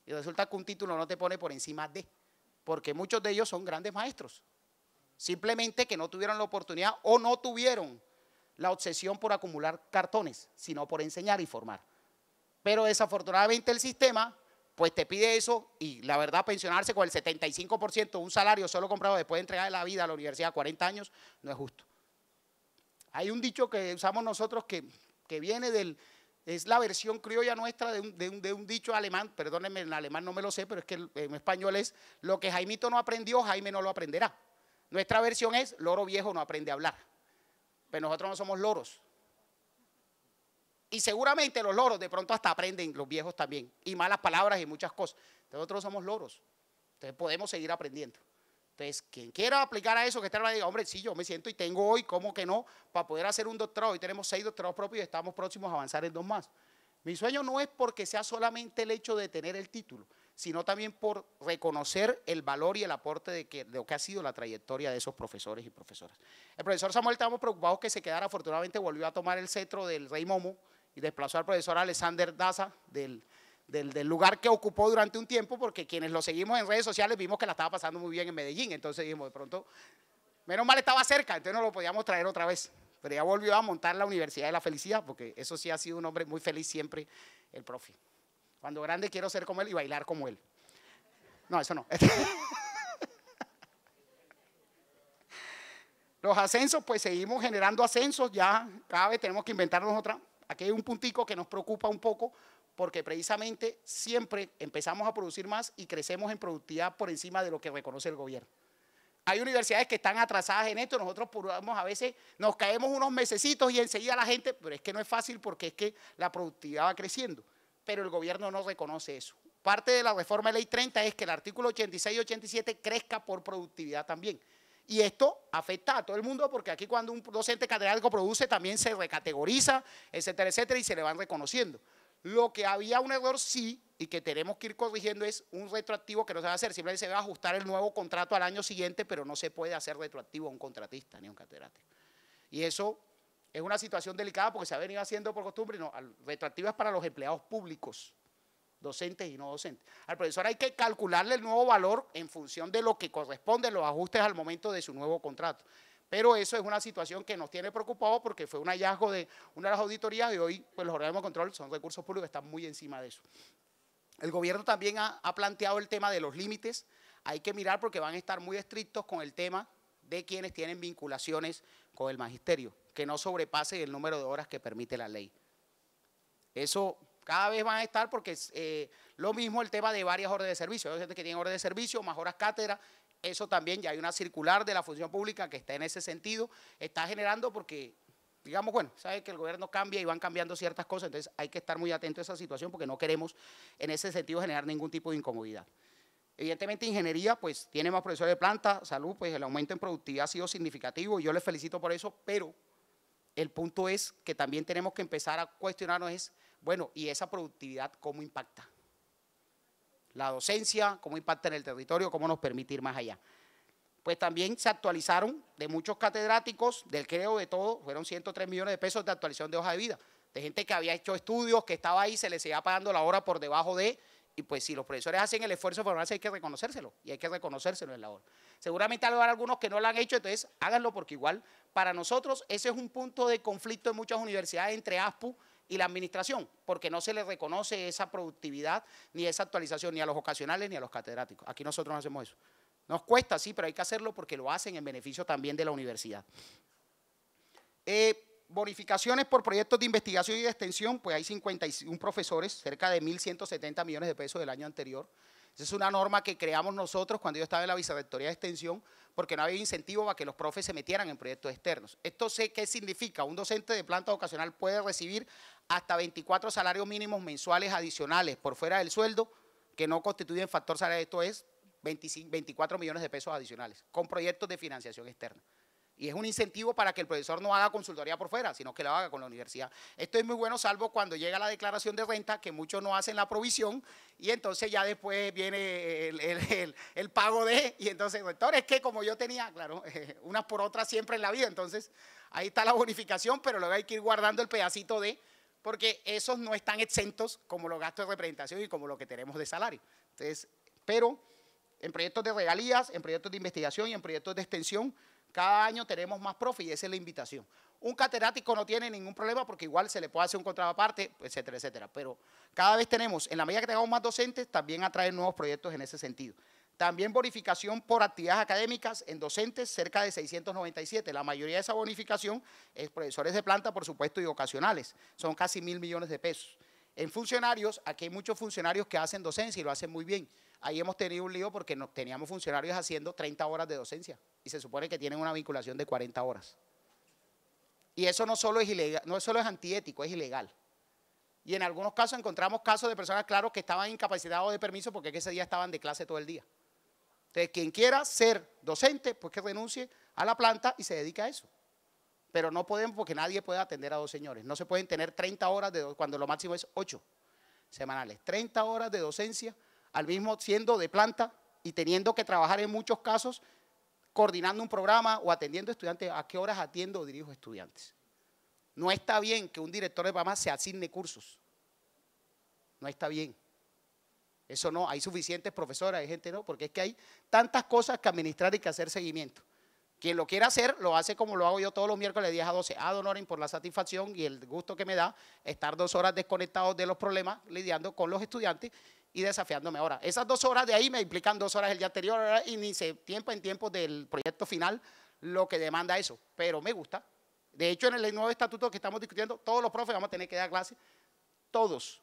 Y resulta que un título no te pone por encima de, porque muchos de ellos son grandes maestros. Simplemente que no tuvieron la oportunidad o no tuvieron la obsesión por acumular cartones, sino por enseñar y formar. Pero desafortunadamente el sistema pues te pide eso y la verdad pensionarse con el 75%, de un salario solo comprado después de entregar la vida a la universidad a 40 años, no es justo. Hay un dicho que usamos nosotros que, que viene del, es la versión criolla nuestra de un, de un dicho alemán, perdónenme, en alemán no me lo sé, pero es que en español es, lo que Jaimito no aprendió, Jaime no lo aprenderá. Nuestra versión es, loro viejo no aprende a hablar. Pero pues nosotros no somos loros, y seguramente los loros de pronto hasta aprenden, los viejos también, y malas palabras y muchas cosas. nosotros somos loros, entonces podemos seguir aprendiendo. Entonces, quien quiera aplicar a eso, que está diga, hombre, sí, yo me siento y tengo hoy, ¿cómo que no? Para poder hacer un doctorado. Hoy tenemos seis doctorados propios y estamos próximos a avanzar en dos más. Mi sueño no es porque sea solamente el hecho de tener el título, sino también por reconocer el valor y el aporte de, que, de lo que ha sido la trayectoria de esos profesores y profesoras. El profesor Samuel estamos preocupados que se quedara, afortunadamente volvió a tomar el cetro del rey Momo, y desplazó al profesor Alexander Daza del, del, lugar que ocupó durante un tiempo, porque quienes lo seguimos en redes sociales vimos que la estaba pasando muy bien en Medellín, entonces dijimos, de pronto, menos mal estaba cerca, entonces no lo podíamos traer otra vez, pero ya volvió a montar la Universidad de la Felicidad, porque eso sí ha sido un hombre muy feliz siempre, el profe. Cuando grande quiero ser como él y bailar como él. No, eso no. Los ascensos, pues seguimos generando ascensos, ya cada vez tenemos que inventarnos otra Aquí hay un puntico que nos preocupa un poco porque precisamente siempre empezamos a producir más y crecemos en productividad por encima de lo que reconoce el gobierno. Hay universidades que están atrasadas en esto, nosotros a veces nos caemos unos mesecitos y enseguida la gente, pero es que no es fácil porque es que la productividad va creciendo, pero el gobierno no reconoce eso. Parte de la reforma de ley 30 es que el artículo 86 y 87 crezca por productividad también. Y esto afecta a todo el mundo porque aquí cuando un docente catedrático produce también se recategoriza, etcétera, etcétera, y se le van reconociendo. Lo que había un error sí y que tenemos que ir corrigiendo es un retroactivo que no se va a hacer, simplemente se va a ajustar el nuevo contrato al año siguiente, pero no se puede hacer retroactivo a un contratista ni a un catedrático. Y eso es una situación delicada porque se ha venido haciendo por costumbre, no, retroactivo es para los empleados públicos, docentes y no docentes. Al profesor hay que calcularle el nuevo valor en función de lo que corresponde, los ajustes al momento de su nuevo contrato. Pero eso es una situación que nos tiene preocupados porque fue un hallazgo de una de las auditorías y hoy pues, los organismos de control son recursos públicos, están muy encima de eso. El gobierno también ha, ha planteado el tema de los límites. Hay que mirar porque van a estar muy estrictos con el tema de quienes tienen vinculaciones con el magisterio, que no sobrepase el número de horas que permite la ley. Eso cada vez van a estar porque es eh, lo mismo el tema de varias horas de servicio. Hay gente que tiene horas de servicio, más horas cátedra. Eso también ya hay una circular de la función pública que está en ese sentido. Está generando porque, digamos, bueno, sabe que el gobierno cambia y van cambiando ciertas cosas. Entonces hay que estar muy atento a esa situación porque no queremos en ese sentido generar ningún tipo de incomodidad. Evidentemente, ingeniería, pues tiene más profesores de planta, salud, pues el aumento en productividad ha sido significativo, yo les felicito por eso, pero el punto es que también tenemos que empezar a cuestionarnos es bueno, ¿y esa productividad cómo impacta? La docencia, cómo impacta en el territorio, cómo nos permite ir más allá. Pues también se actualizaron de muchos catedráticos, del creo de todo, fueron 103 millones de pesos de actualización de hoja de vida, de gente que había hecho estudios, que estaba ahí, se les seguía pagando la hora por debajo de, y pues si los profesores hacen el esfuerzo de formarse, hay que reconocérselo. Y hay que reconocérselo en la hora. Seguramente habrá algunos que no lo han hecho, entonces háganlo porque igual para nosotros ese es un punto de conflicto en muchas universidades entre ASPU y la administración, porque no se le reconoce esa productividad ni esa actualización ni a los ocasionales ni a los catedráticos. Aquí nosotros no hacemos eso. Nos cuesta, sí, pero hay que hacerlo porque lo hacen en beneficio también de la universidad. Eh, bonificaciones por proyectos de investigación y de extensión, pues hay 51 profesores, cerca de 1.170 millones de pesos del año anterior. Esa es una norma que creamos nosotros cuando yo estaba en la vicerrectoría de extensión, porque no había incentivo para que los profes se metieran en proyectos externos. ¿Esto sé qué significa? Un docente de planta ocasional puede recibir hasta 24 salarios mínimos mensuales adicionales por fuera del sueldo que no constituyen factor salarial, esto es 24 millones de pesos adicionales, con proyectos de financiación externa. Y es un incentivo para que el profesor no haga consultoría por fuera, sino que lo haga con la universidad. Esto es muy bueno, salvo cuando llega la declaración de renta, que muchos no hacen la provisión, y entonces ya después viene el, pago de, y entonces, doctor, es que como yo tenía, claro, unas por otras siempre en la vida, entonces ahí está la bonificación, pero luego hay que ir guardando el pedacito de, porque esos no están exentos como los gastos de representación y como lo que tenemos de salario. pero en proyectos de regalías, en proyectos de investigación y en proyectos de extensión, cada año tenemos más profit y esa es la invitación. Un catedrático no tiene ningún problema porque igual se le puede hacer un contrato aparte, etcétera, etcétera. Pero cada vez tenemos, en la medida que tengamos más docentes, también atraer nuevos proyectos en ese sentido. También bonificación por actividades académicas en docentes, cerca de 697. La mayoría de esa bonificación es profesores de planta, por supuesto, y ocasionales. Son casi mil millones de pesos. En funcionarios, aquí hay muchos funcionarios que hacen docencia y lo hacen muy bien. Ahí hemos tenido un lío porque teníamos funcionarios haciendo 30 horas de docencia y se supone que tienen una vinculación de 40 horas. Y eso no solo es, ilegal, no solo es antiético, es ilegal. Y en algunos casos encontramos casos de personas, claro, que estaban incapacitados de permiso porque ese día estaban de clase todo el día. Entonces, quien quiera ser docente, pues que renuncie a la planta y se dedique a eso. Pero no podemos porque nadie puede atender a dos señores. No se pueden tener 30 horas de cuando lo máximo es 8 semanales. 30 horas de docencia al mismo siendo de planta y teniendo que trabajar en muchos casos coordinando un programa o atendiendo estudiantes, ¿a qué horas atiendo o dirijo estudiantes? No está bien que un director de PAMA se asigne cursos. No está bien. Eso no, hay suficientes profesoras, hay gente no, porque es que hay tantas cosas que administrar y que hacer seguimiento. Quien lo quiera hacer, lo hace como lo hago yo todos los miércoles de 10 a 12. A ah, Donoren por la satisfacción y el gusto que me da estar dos horas desconectados de los problemas, lidiando con los estudiantes y desafiándome ahora. Esas dos horas de ahí me implican dos horas el día anterior y ni se tiempo en tiempo del proyecto final lo que demanda eso, pero me gusta. De hecho, en el nuevo estatuto que estamos discutiendo, todos los profes vamos a tener que dar clases, todos,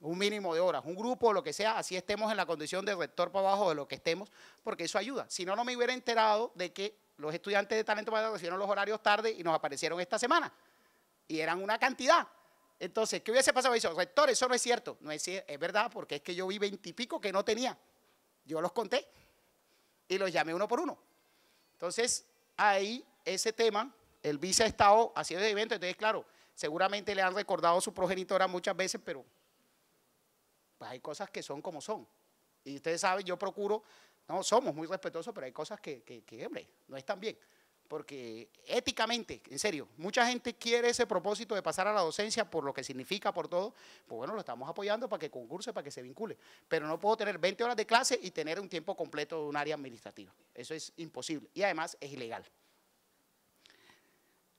un mínimo de horas, un grupo, lo que sea, así estemos en la condición de rector para abajo de lo que estemos, porque eso ayuda. Si no, no me hubiera enterado de que los estudiantes de talento para recibieron los horarios tarde y nos aparecieron esta semana. Y eran una cantidad. Entonces, ¿qué hubiese pasado? eso rector, eso no es cierto. No es, es verdad, porque es que yo vi veintipico que no tenía. Yo los conté y los llamé uno por uno. Entonces, ahí ese tema, el vice ha estado haciendo evento entonces, claro, seguramente le han recordado a su progenitora muchas veces, pero pues hay cosas que son como son. Y ustedes saben, yo procuro, no, somos muy respetuosos, pero hay cosas que, que, hombre, no están bien. Porque éticamente, en serio, mucha gente quiere ese propósito de pasar a la docencia por lo que significa, por todo. Pues bueno, lo estamos apoyando para que concurse, para que se vincule. Pero no puedo tener 20 horas de clase y tener un tiempo completo de un área administrativa. Eso es imposible. Y además es ilegal.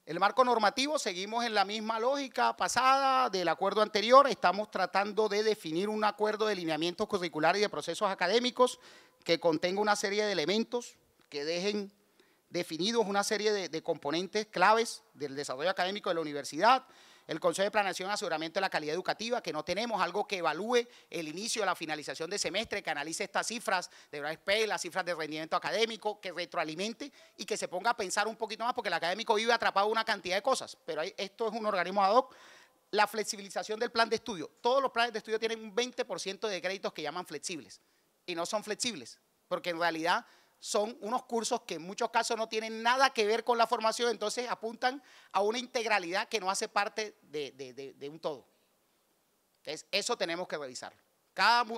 El marco normativo, seguimos en la misma lógica pasada del acuerdo anterior, estamos tratando de definir un acuerdo de lineamientos curriculares y de procesos académicos que contenga una serie de elementos que dejen definidos una serie de, de componentes claves del desarrollo académico de la universidad, el Consejo de Planación Aseguramiento de la Calidad Educativa, que no tenemos algo que evalúe el inicio, la finalización de semestre, que analice estas cifras de Pay, las cifras de rendimiento académico, que retroalimente y que se ponga a pensar un poquito más, porque el académico vive atrapado una cantidad de cosas, pero esto es un organismo ad hoc la flexibilización del plan de estudio. Todos los planes de estudio tienen un 20% de créditos que llaman flexibles y no son flexibles, porque en realidad son unos cursos que en muchos casos no tienen nada que ver con la formación, entonces apuntan a una integralidad que no hace parte de, un todo. Entonces, eso tenemos que revisarlo.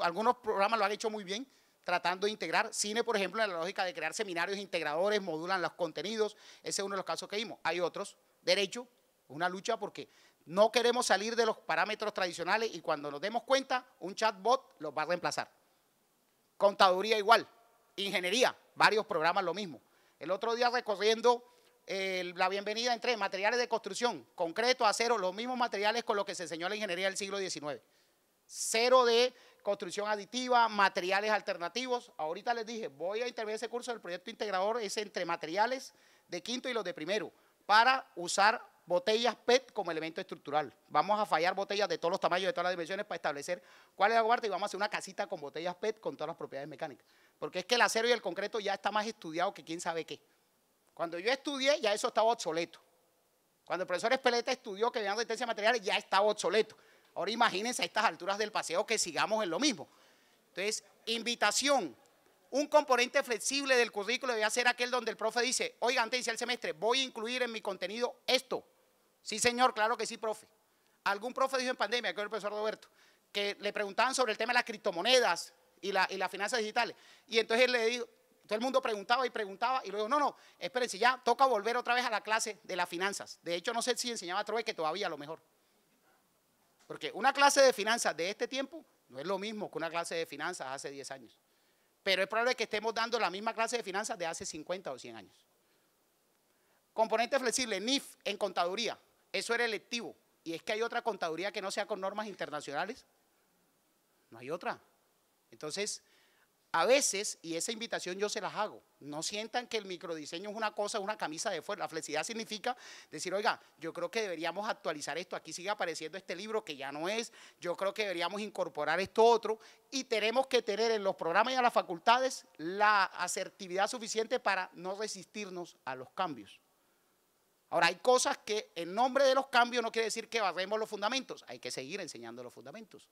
algunos programas lo han hecho muy bien, tratando de integrar. Cine, por ejemplo, en la lógica de crear seminarios integradores, modulan los contenidos. Ese es uno de los casos que vimos. Hay otros. Derecho, una lucha porque no queremos salir de los parámetros tradicionales y cuando nos demos cuenta, un chatbot los va a reemplazar. Contaduría igual. Ingeniería, varios programas lo mismo. El otro día recorriendo eh, la bienvenida entre materiales de construcción, concreto, acero, los mismos materiales con los que se enseñó la ingeniería del siglo XIX. Cero de construcción aditiva, materiales alternativos. Ahorita les dije, voy a intervenir ese curso del proyecto integrador, es entre materiales de quinto y los de primero, para usar botellas PET como elemento estructural. Vamos a fallar botellas de todos los tamaños, de todas las dimensiones para establecer cuál es la guarda y vamos a hacer una casita con botellas PET con todas las propiedades mecánicas. Porque es que el acero y el concreto ya está más estudiado que quién sabe qué. Cuando yo estudié ya eso estaba obsoleto. Cuando el profesor Espeleta estudió que ciencia de materiales ya estaba obsoleto. Ahora imagínense a estas alturas del paseo que sigamos en lo mismo. Entonces, invitación, un componente flexible del currículo debe ser aquel donde el profe dice, oiga, antes de iniciar el semestre, voy a incluir en mi contenido esto. Sí, señor, claro que sí, profe. Algún profe dijo en pandemia, que el profesor Roberto, que le preguntaban sobre el tema de las criptomonedas y, las finanzas digitales. Y entonces él le dijo, todo el mundo preguntaba y preguntaba y luego, no, no, espérense, ya toca volver otra vez a la clase de las finanzas. De hecho, no sé si enseñaba que todavía, a lo mejor. Porque una clase de finanzas de este tiempo no es lo mismo que una clase de finanzas hace 10 años. Pero es probable que estemos dando la misma clase de finanzas de hace 50 o 100 años. Componente flexible, NIF en contaduría. Eso era electivo. ¿Y es que hay otra contaduría que no sea con normas internacionales? No hay otra. Entonces, a veces, y esa invitación yo se las hago, no sientan que el microdiseño es una cosa, una camisa de fuerza. La flexibilidad significa decir, oiga, yo creo que deberíamos actualizar esto, aquí sigue apareciendo este libro que ya no es, yo creo que deberíamos incorporar esto otro, y tenemos que tener en los programas y en las facultades la asertividad suficiente para no resistirnos a los cambios. Ahora, hay cosas que en nombre de los cambios no quiere decir que barremos los fundamentos, hay que seguir enseñando los fundamentos,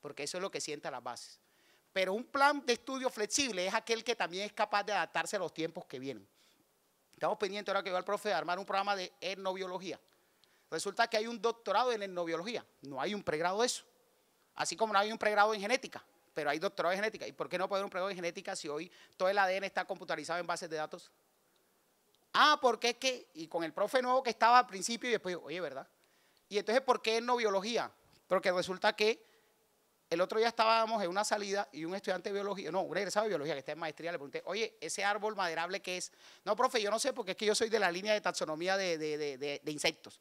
porque eso es lo que sienta las bases. Pero un plan de estudio flexible es aquel que también es capaz de adaptarse a los tiempos que vienen. Estamos pendientes ahora que va el profe de armar un programa de etnobiología. Resulta que hay un doctorado en etnobiología, no hay un pregrado de eso. Así como no hay un pregrado en genética, pero hay doctorado en genética. ¿Y por qué no puede haber un pregrado en genética si hoy todo el ADN está computarizado en bases de datos? Ah, porque es que, y con el profe nuevo que estaba al principio y después, oye, ¿verdad? Y entonces, ¿por qué no biología? Porque resulta que el otro día estábamos en una salida y un estudiante de biología, no, un egresado de biología que está en maestría, le pregunté, oye, ese árbol maderable que es. No, profe, yo no sé porque es que yo soy de la línea de taxonomía de, de, insectos.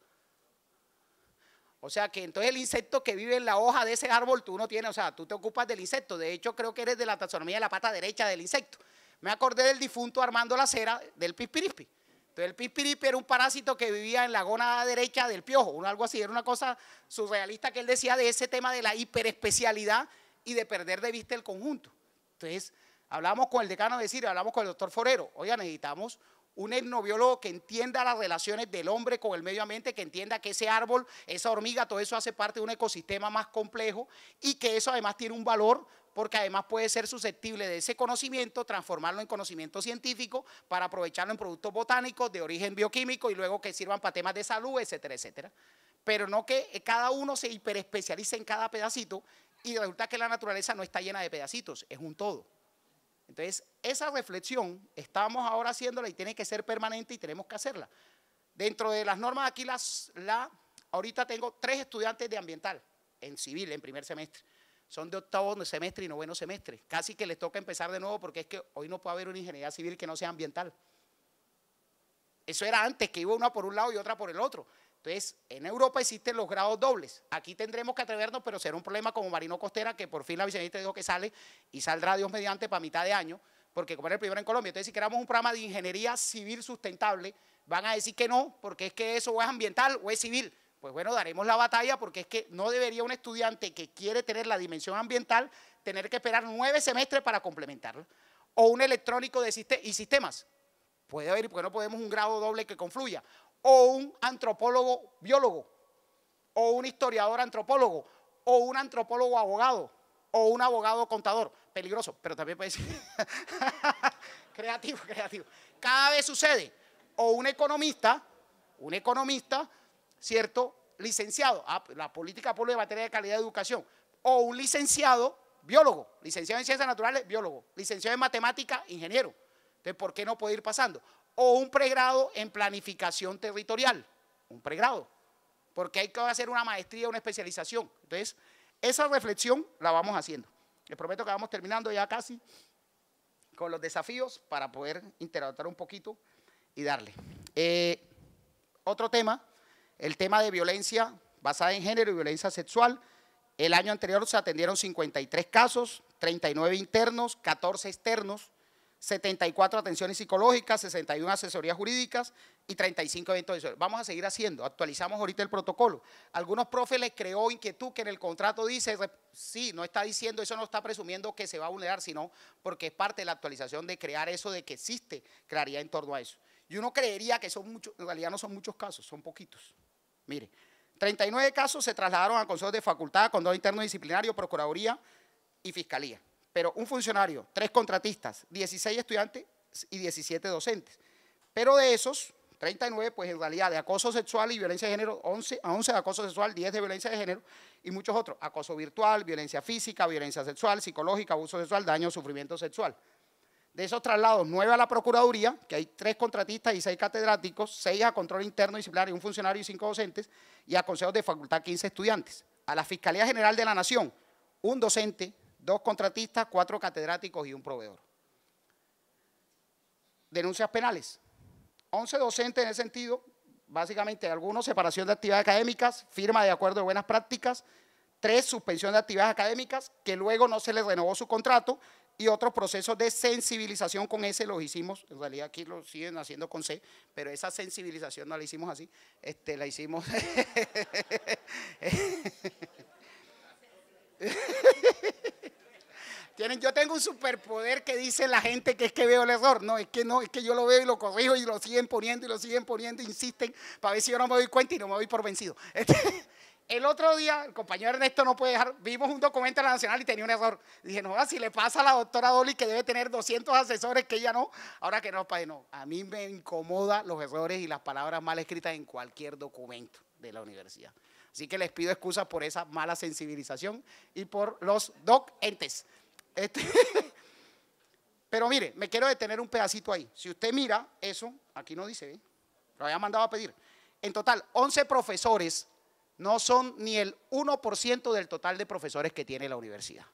O sea que entonces el insecto que vive en la hoja de ese árbol tú no tienes, o sea, tú te ocupas del insecto. De hecho, creo que eres de la taxonomía de la pata derecha del insecto. Me acordé del difunto Armando Lacera del Pispirispi. Entonces el pipiripi era un parásito que vivía en la gona derecha del piojo, algo así, era una cosa surrealista que él decía de ese tema de la hiperespecialidad y de perder de vista el conjunto. Entonces, hablamos con el decano de Siria, hablamos con el doctor Forero, oiga, necesitamos un etnobiólogo que entienda las relaciones del hombre con el medio ambiente, que entienda que ese árbol, esa hormiga, todo eso hace parte de un ecosistema más complejo y que eso además tiene un valor porque además puede ser susceptible de ese conocimiento, transformarlo en conocimiento científico para aprovecharlo en productos botánicos de origen bioquímico y luego que sirvan para temas de salud, etcétera, etcétera. Pero no que cada uno se hiperespecialice en cada pedacito y resulta que la naturaleza no está llena de pedacitos, es un todo. Entonces, esa reflexión estamos ahora haciéndola y tiene que ser permanente y tenemos que hacerla. Dentro de las normas aquí, la, ahorita tengo tres estudiantes de ambiental, en civil, en primer semestre. Son de octavo semestre y noveno semestre. Casi que les toca empezar de nuevo porque es que hoy no puede haber una ingeniería civil que no sea ambiental. Eso era antes, que iba una por un lado y otra por el otro. Entonces, en Europa existen los grados dobles. Aquí tendremos que atrevernos, pero será un problema como Marino Costera, que por fin la viceministra dijo que sale y saldrá Dios mediante para mitad de año, porque como era el primero en Colombia. Entonces, si queramos un programa de ingeniería civil sustentable, van a decir que no, porque es que eso o es ambiental o es civil. Pues bueno, daremos la batalla porque es que no debería un estudiante que quiere tener la dimensión ambiental tener que esperar nueve semestres para complementarlo. O un electrónico de y sistemas. Puede haber, porque no podemos un grado doble que confluya o un antropólogo biólogo, o un historiador antropólogo, o un antropólogo abogado, o un abogado contador. Peligroso, pero también puede ser creativo, creativo. Cada vez sucede, o un economista, un economista, ¿cierto? Licenciado, ah, pues, la política pública materia de calidad de educación, o un licenciado biólogo, licenciado en ciencias naturales, biólogo, licenciado en matemática, ingeniero. Entonces, ¿por qué no puede ir pasando? o un pregrado en planificación territorial, un pregrado, porque hay que hacer una maestría, una especialización. Entonces, esa reflexión la vamos haciendo. Les prometo que vamos terminando ya casi con los desafíos para poder interactuar un poquito y darle. Eh, otro tema, el tema de violencia basada en género y violencia sexual. El año anterior se atendieron 53 casos, 39 internos, 14 externos. 74 atenciones psicológicas, 61 asesorías jurídicas y 35 eventos de asesoría. Vamos a seguir haciendo, actualizamos ahorita el protocolo. Algunos profes les creó inquietud que en el contrato dice, sí, no está diciendo, eso no está presumiendo que se va a vulnerar, sino porque es parte de la actualización de crear eso de que existe claridad en torno a eso. Y uno creería que son muchos, en realidad no son muchos casos, son poquitos. Mire, 39 casos se trasladaron a consejos de facultad, condado interno disciplinario, procuraduría y fiscalía pero un funcionario, tres contratistas, 16 estudiantes y 17 docentes. Pero de esos, 39, pues en realidad de acoso sexual y violencia de género, 11, 11 de acoso sexual, 10 de violencia de género y muchos otros. Acoso virtual, violencia física, violencia sexual, psicológica, abuso sexual, daño, sufrimiento sexual. De esos traslados, nueve a la Procuraduría, que hay tres contratistas y seis catedráticos, seis a control interno disciplinario, un funcionario y cinco docentes, y a consejos de facultad 15 estudiantes. A la Fiscalía General de la Nación, un docente, dos contratistas, cuatro catedráticos y un proveedor. Denuncias penales. Once docentes en ese sentido, básicamente algunos separación de actividades académicas, firma de acuerdo de buenas prácticas, tres suspensión de actividades académicas que luego no se les renovó su contrato y otros procesos de sensibilización con ese los hicimos, en realidad aquí lo siguen haciendo con C, pero esa sensibilización no la hicimos así, este, la hicimos... Tienen, yo tengo un superpoder que dice la gente que es que veo el error. No, es que no, es que yo lo veo y lo corrijo y lo siguen poniendo y lo siguen poniendo, insisten, para ver si yo no me doy cuenta y no me doy por vencido. Este, el otro día, el compañero Ernesto no puede dejar, vimos un documento de la Nacional y tenía un error. Dije, no, ah, si le pasa a la doctora Dolly que debe tener 200 asesores que ella no, ahora que no, padre, no. A mí me incomoda los errores y las palabras mal escritas en cualquier documento de la universidad. Así que les pido excusas por esa mala sensibilización y por los docentes. Este- pero mire, me quiero detener un pedacito ahí. Si usted mira eso, aquí no dice, ¿eh? lo había mandado a pedir. En total, 11 profesores no son ni el 1% del total de profesores que tiene la universidad.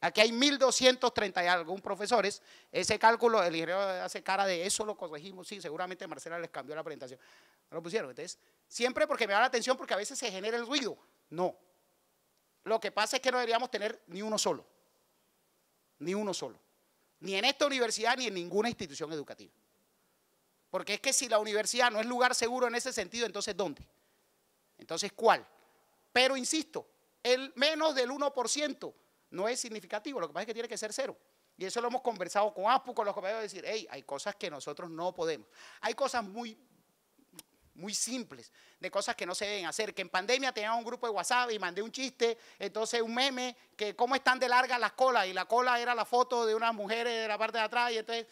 Aquí hay 1.230 y algún profesores. Ese cálculo, el ingeniero hace cara de eso, lo corregimos. Sí, seguramente Marcela les cambió la presentación. lo pusieron. Entonces, siempre porque me da la atención, porque a veces se genera el ruido. No. Lo que pasa es que no deberíamos tener ni uno solo ni uno solo, ni en esta universidad ni en ninguna institución educativa. Porque es que si la universidad no es lugar seguro en ese sentido, entonces ¿dónde? Entonces ¿cuál? Pero insisto, el menos del 1% no es significativo, lo que pasa es que tiene que ser cero. Y eso lo hemos conversado con APU, con los compañeros, decir, hey, hay cosas que nosotros no podemos. Hay cosas muy muy simples, de cosas que no se deben hacer. Que en pandemia tenía un grupo de WhatsApp y mandé un chiste, entonces un meme, que cómo están de larga las colas, y la cola era la foto de unas mujeres de la parte de atrás, y entonces,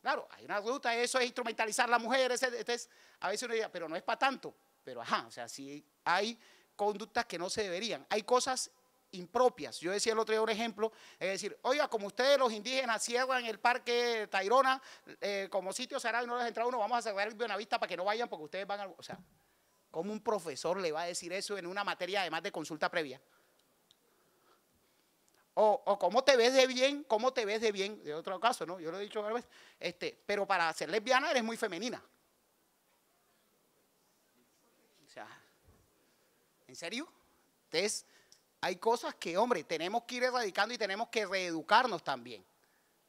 claro, hay una ruta, eso es instrumentalizar a las mujeres, entonces a veces uno diría, pero no es para tanto, pero ajá, o sea, sí hay conductas que no se deberían. Hay cosas impropias. Yo decía el otro día un ejemplo, es decir, oiga, como ustedes los indígenas cierran el parque Tayrona, eh, como sitio cerrado y no les entra uno, vamos a cerrar el vista para que no vayan porque ustedes van a... O sea, ¿cómo un profesor le va a decir eso en una materia además de consulta previa? O, cómo te ves de bien, cómo te ves de bien, de otro caso, ¿no? Yo lo he dicho varias veces, este, pero para ser lesbiana eres muy femenina. O sea, ¿en serio? Entonces, hay cosas que, hombre, tenemos que ir erradicando y tenemos que reeducarnos también.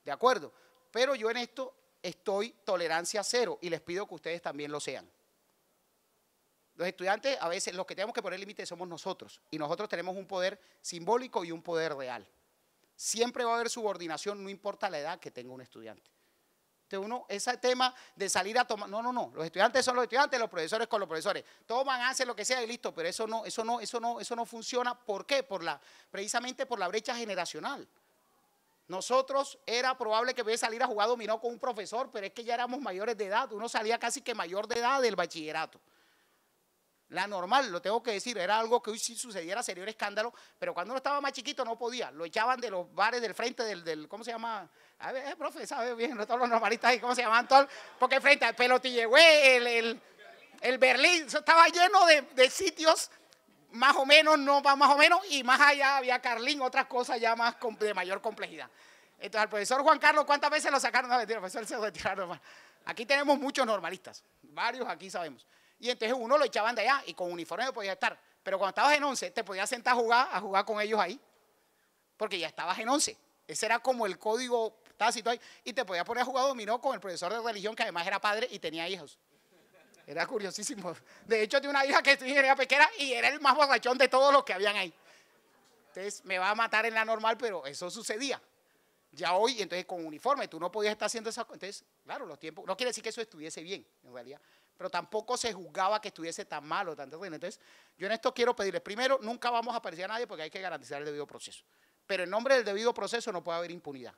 ¿De acuerdo? Pero yo en esto estoy tolerancia cero y les pido que ustedes también lo sean. Los estudiantes, a veces, los que tenemos que poner límites somos nosotros. Y nosotros tenemos un poder simbólico y un poder real. Siempre va a haber subordinación, no importa la edad que tenga un estudiante uno, ese tema de salir a tomar. No, no, no. Los estudiantes son los estudiantes, los profesores con los profesores. Toman, hacen lo que sea y listo. Pero eso no, eso no, eso no, eso no funciona. ¿Por qué? Por la, precisamente por la brecha generacional. Nosotros era probable que voy salir a jugar dominó con un profesor, pero es que ya éramos mayores de edad. Uno salía casi que mayor de edad del bachillerato. La normal, lo tengo que decir, era algo que hoy si sucediera sería un escándalo, pero cuando uno estaba más chiquito no podía, lo echaban de los bares del frente del, ¿cómo se llama? A ver, eh, profe, sabe bien, todos los normalistas y ¿cómo se llaman todos? Porque frente al Pelotillehue, eh, el, el, el Berlín, estaba lleno de, de sitios más o menos, no más o menos, y más allá había Carlín, otras cosas ya más de mayor complejidad. Entonces, al profesor Juan Carlos, ¿cuántas veces lo sacaron? No, mentira, profesor se lo retiraron. Aquí tenemos muchos normalistas, varios aquí sabemos. Y entonces uno lo echaban de allá y con uniforme no podía estar. Pero cuando estabas en once, te podías sentar a jugar, a jugar con ellos ahí. Porque ya estabas en once. Ese era como el código tácito ahí. Y te podías poner a jugar dominó con el profesor de religión, que además era padre y tenía hijos. Era curiosísimo. De hecho, tenía una hija que estudió ingeniería pequera y era el más borrachón de todos los que habían ahí. Entonces, me va a matar en la normal, pero eso sucedía. Ya hoy, entonces, con uniforme, tú no podías estar haciendo esas Entonces, claro, los tiempos. No quiere decir que eso estuviese bien, en realidad pero tampoco se juzgaba que estuviese tan malo, tan terrible. Entonces, yo en esto quiero pedirles, primero, nunca vamos a aparecer a nadie porque hay que garantizar el debido proceso. Pero en nombre del debido proceso no puede haber impunidad.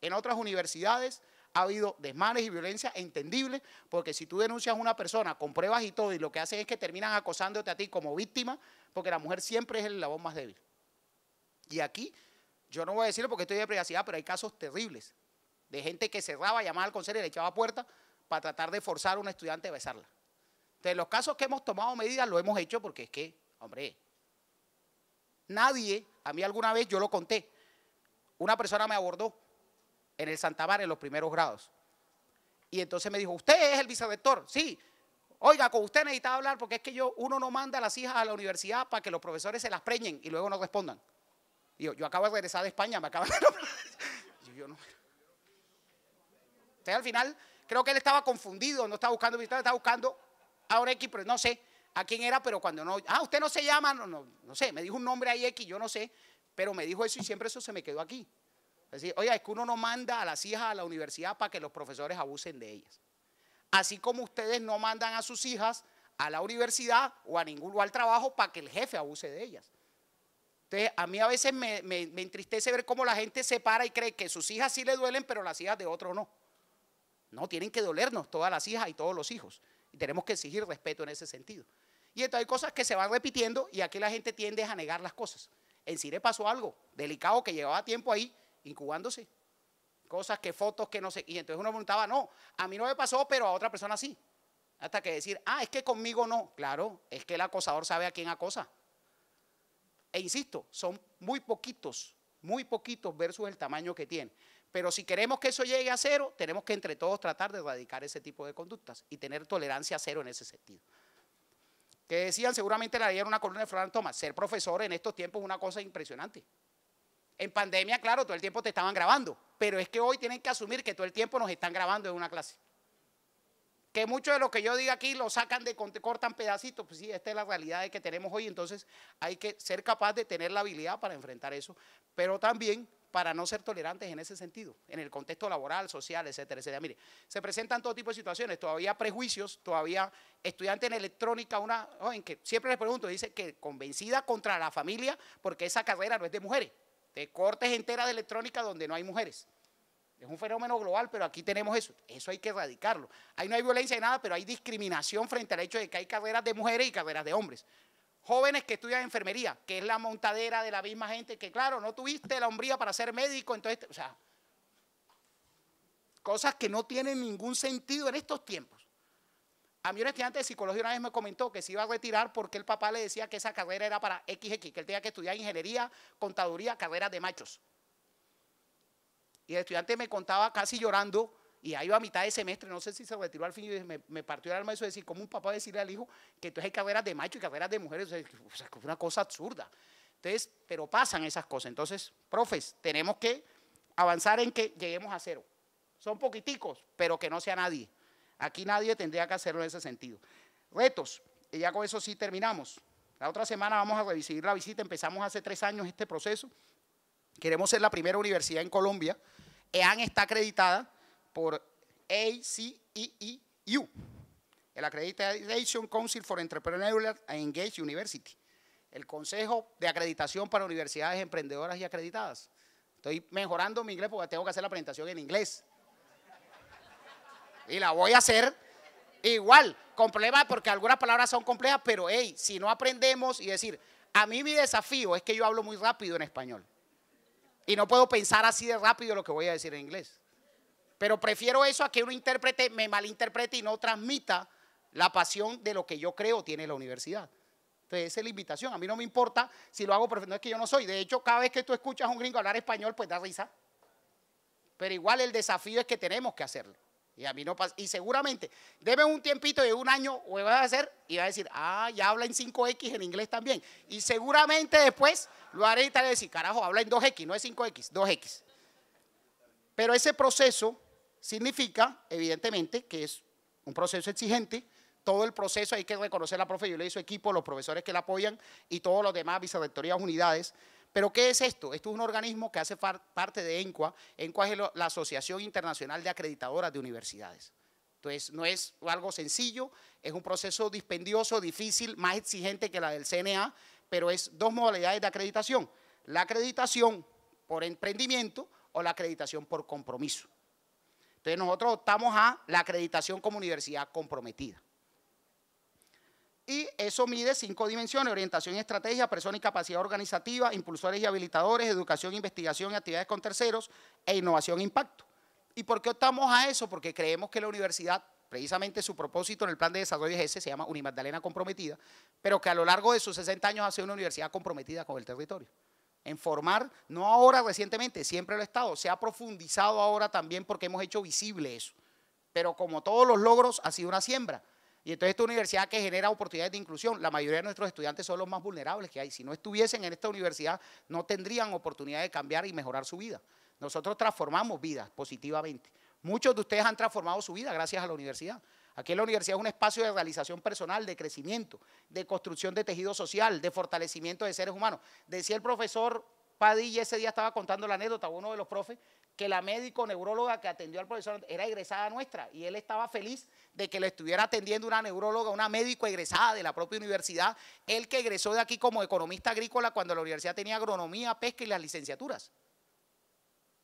En otras universidades ha habido desmanes y violencia entendible, porque si tú denuncias a una persona con pruebas y todo, y lo que hacen es que terminan acosándote a ti como víctima, porque la mujer siempre es el labón más débil. Y aquí, yo no voy a decirlo porque estoy de privacidad, pero hay casos terribles de gente que cerraba, llamaba al consejo y le echaba puerta para tratar de forzar a un estudiante a besarla. De los casos que hemos tomado medidas lo hemos hecho porque es que, hombre, nadie, a mí alguna vez yo lo conté, una persona me abordó en el Santa en los primeros grados. Y entonces me dijo, usted es el vicerrector, sí. Oiga, con usted necesitaba hablar porque es que yo, uno no manda a las hijas a la universidad para que los profesores se las preñen y luego no respondan. Y yo acabo de regresar de España, me acaban de... yo, yo no... Entonces al final Creo que él estaba confundido, no estaba buscando visitantes, estaba buscando ahora X, pero no sé a quién era, pero cuando no, ah, usted no se llama, no, no, sé, me dijo un nombre ahí X, yo no sé, pero me dijo eso y siempre eso se me quedó aquí. Es decir, oiga, es que uno no manda a las hijas a la universidad para que los profesores abusen de ellas. Así como ustedes no mandan a sus hijas a la universidad o a ningún lugar al trabajo para que el jefe abuse de ellas. Entonces, a mí a veces me, me entristece ver cómo la gente se para y cree que sus hijas sí le duelen, pero las hijas de otro no. No, tienen que dolernos todas las hijas y todos los hijos. Y tenemos que exigir respeto en ese sentido. Y entonces hay cosas que se van repitiendo y aquí la gente tiende a negar las cosas. En Cire pasó algo delicado que llevaba tiempo ahí incubándose. Cosas que fotos que no sé. Y entonces uno preguntaba, no, a mí no me pasó, pero a otra persona sí. Hasta que decir, ah, es que conmigo no. Claro, es que el acosador sabe a quién acosa. E insisto, son muy poquitos, muy poquitos versus el tamaño que tiene. Pero si queremos que eso llegue a cero, tenemos que entre todos tratar de erradicar ese tipo de conductas y tener tolerancia cero en ese sentido. Que decían, seguramente la leyeron una columna de Florian Thomas, ser profesor en estos tiempos es una cosa impresionante. En pandemia, claro, todo el tiempo te estaban grabando, pero es que hoy tienen que asumir que todo el tiempo nos están grabando en una clase. Que mucho de lo que yo diga aquí lo sacan de, cortan pedacitos, pues sí, esta es la realidad que tenemos hoy, entonces hay que ser capaz de tener la habilidad para enfrentar eso, pero también para no ser tolerantes en ese sentido, en el contexto laboral, social, etcétera, etcétera. Mire, se presentan todo tipo de situaciones, todavía prejuicios, todavía estudiante en electrónica, una joven que siempre les pregunto, dice que convencida contra la familia porque esa carrera no es de mujeres, de cortes enteras de electrónica donde no hay mujeres. Es un fenómeno global, pero aquí tenemos eso. Eso hay que erradicarlo. Ahí no hay violencia ni nada, pero hay discriminación frente al hecho de que hay carreras de mujeres y carreras de hombres jóvenes que estudian enfermería, que es la montadera de la misma gente que, claro, no tuviste la hombría para ser médico, entonces, o sea, cosas que no tienen ningún sentido en estos tiempos. A mí un estudiante de psicología una vez me comentó que se iba a retirar porque el papá le decía que esa carrera era para XX, que él tenía que estudiar ingeniería, contaduría, carreras de machos. Y el estudiante me contaba casi llorando y ahí va a mitad de semestre, no sé si se retiró al fin, y me, partió el alma eso de decir, como un papá decirle al hijo que entonces hay carreras de macho y carreras de mujeres, es una cosa absurda. Entonces, pero pasan esas cosas. Entonces, profes, tenemos que avanzar en que lleguemos a cero. Son poquiticos, pero que no sea nadie. Aquí nadie tendría que hacerlo en ese sentido. Retos, y ya con eso sí terminamos. La otra semana vamos a revisar la visita, empezamos hace tres años este proceso. Queremos ser la primera universidad en Colombia. EAN está acreditada por ACEEU, el Accreditation Council for Entrepreneurial and University, el Consejo de Acreditación para Universidades Emprendedoras y Acreditadas. Estoy mejorando mi inglés porque tengo que hacer la presentación en inglés. Y la voy a hacer igual, con problemas porque algunas palabras son complejas, pero hey, si no aprendemos y decir, a mí mi desafío es que yo hablo muy rápido en español. Y no puedo pensar así de rápido lo que voy a decir en inglés. Pero prefiero eso a que un intérprete me malinterprete y no transmita la pasión de lo que yo creo tiene la universidad. Entonces, esa es la invitación. A mí no me importa si lo hago pero No es que yo no soy. De hecho, cada vez que tú escuchas a un gringo hablar español, pues da risa. Pero igual el desafío es que tenemos que hacerlo. Y a mí no Y seguramente, debe un tiempito de un año, o vas a hacer, y va a decir, ah, ya habla en 5X en inglés también. Y seguramente después lo haré y tal a decir, carajo, habla en 2X, no es 5X, 2X. Pero ese proceso Significa, evidentemente, que es un proceso exigente, todo el proceso hay que reconocer a la profe y su equipo, los profesores que la apoyan y todos los demás vicerrectorías, unidades. Pero ¿qué es esto? Esto es un organismo que hace parte de ENCUA. ENCUA es la Asociación Internacional de Acreditadoras de Universidades. Entonces, no es algo sencillo, es un proceso dispendioso, difícil, más exigente que la del CNA, pero es dos modalidades de acreditación. La acreditación por emprendimiento o la acreditación por compromiso. Entonces nosotros optamos a la acreditación como universidad comprometida. Y eso mide cinco dimensiones, orientación y estrategia, persona y capacidad organizativa, impulsores y habilitadores, educación, investigación y actividades con terceros e innovación e impacto. ¿Y por qué optamos a eso? Porque creemos que la universidad, precisamente su propósito en el plan de desarrollo es ese, se llama Unimagdalena Comprometida, pero que a lo largo de sus 60 años ha sido una universidad comprometida con el territorio en formar, no ahora recientemente, siempre lo ha estado, se ha profundizado ahora también porque hemos hecho visible eso. Pero como todos los logros, ha sido una siembra. Y entonces esta universidad que genera oportunidades de inclusión, la mayoría de nuestros estudiantes son los más vulnerables que hay. Si no estuviesen en esta universidad, no tendrían oportunidad de cambiar y mejorar su vida. Nosotros transformamos vidas positivamente. Muchos de ustedes han transformado su vida gracias a la universidad. Aquí la universidad es un espacio de realización personal, de crecimiento, de construcción de tejido social, de fortalecimiento de seres humanos. Decía el profesor Padilla, ese día estaba contando la anécdota, uno de los profes, que la médico neuróloga que atendió al profesor era egresada nuestra y él estaba feliz de que le estuviera atendiendo una neuróloga, una médico egresada de la propia universidad, él que egresó de aquí como economista agrícola cuando la universidad tenía agronomía, pesca y las licenciaturas.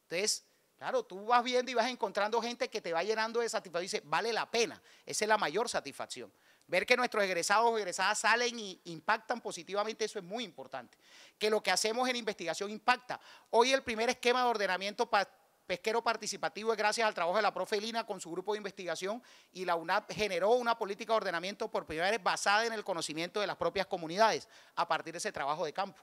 Entonces, Claro, tú vas viendo y vas encontrando gente que te va llenando de satisfacción dice, vale la pena. Esa es la mayor satisfacción. Ver que nuestros egresados o egresadas salen y impactan positivamente, eso es muy importante. Que lo que hacemos en investigación impacta. Hoy el primer esquema de ordenamiento pesquero participativo es gracias al trabajo de la profe Lina con su grupo de investigación y la UNAP generó una política de ordenamiento por primera vez basada en el conocimiento de las propias comunidades a partir de ese trabajo de campo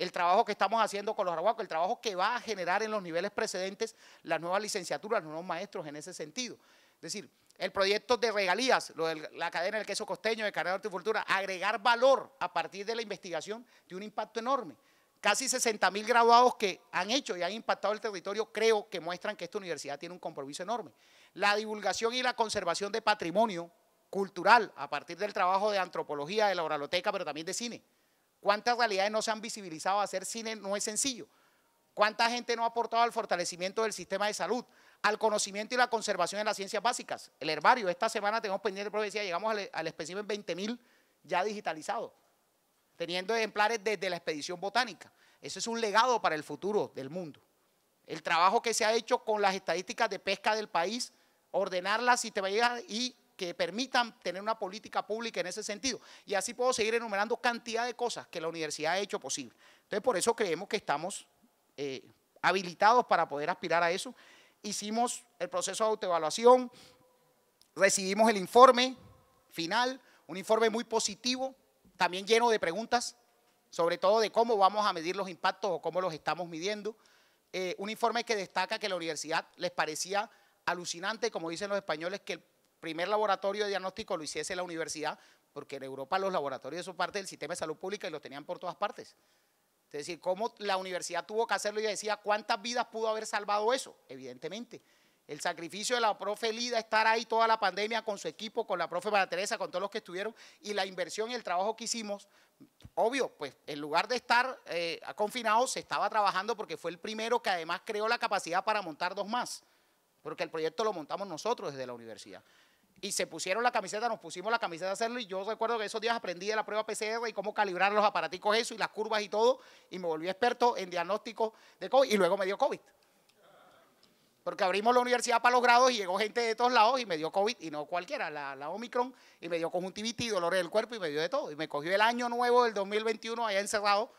el trabajo que estamos haciendo con los arahuacos, el trabajo que va a generar en los niveles precedentes las nuevas licenciaturas, los nuevos maestros en ese sentido. Es decir, el proyecto de regalías, lo de la cadena del queso costeño, de carrera de horticultura, agregar valor a partir de la investigación de un impacto enorme. Casi 60 mil graduados que han hecho y han impactado el territorio, creo que muestran que esta universidad tiene un compromiso enorme. La divulgación y la conservación de patrimonio cultural a partir del trabajo de antropología, de la oraloteca, pero también de cine ¿Cuántas realidades no se han visibilizado? Hacer cine no es sencillo. ¿Cuánta gente no ha aportado al fortalecimiento del sistema de salud, al conocimiento y la conservación de las ciencias básicas? El herbario, esta semana tenemos pendiente de profecía, llegamos al, al espécimen 20.000 ya digitalizado, teniendo ejemplares desde la expedición botánica. Eso es un legado para el futuro del mundo. El trabajo que se ha hecho con las estadísticas de pesca del país, ordenarlas, sistemarlas y que permitan tener una política pública en ese sentido. Y así puedo seguir enumerando cantidad de cosas que la universidad ha hecho posible. Entonces, por eso creemos que estamos eh, habilitados para poder aspirar a eso. Hicimos el proceso de autoevaluación, recibimos el informe final, un informe muy positivo, también lleno de preguntas, sobre todo de cómo vamos a medir los impactos o cómo los estamos midiendo. Eh, un informe que destaca que la universidad les parecía alucinante, como dicen los españoles, que el primer laboratorio de diagnóstico lo hiciese la universidad, porque en Europa los laboratorios son parte del sistema de salud pública y lo tenían por todas partes. Es decir, cómo la universidad tuvo que hacerlo y decía, ¿cuántas vidas pudo haber salvado eso? Evidentemente. El sacrificio de la profe Lida, estar ahí toda la pandemia con su equipo, con la profe María Teresa, con todos los que estuvieron, y la inversión y el trabajo que hicimos, obvio, pues en lugar de estar eh, confinados, se estaba trabajando porque fue el primero que además creó la capacidad para montar dos más, porque el proyecto lo montamos nosotros desde la universidad y se pusieron la camiseta, nos pusimos la camiseta a hacerlo y yo recuerdo que esos días aprendí de la prueba PCR y cómo calibrar los aparaticos eso y las curvas y todo y me volví experto en diagnóstico de COVID y luego me dio COVID. Porque abrimos la universidad para los grados y llegó gente de todos lados y me dio COVID y no cualquiera, la, Omicron y me dio conjuntivitis, dolores del cuerpo y me dio de todo. Y me cogió el año nuevo del 2021 allá encerrado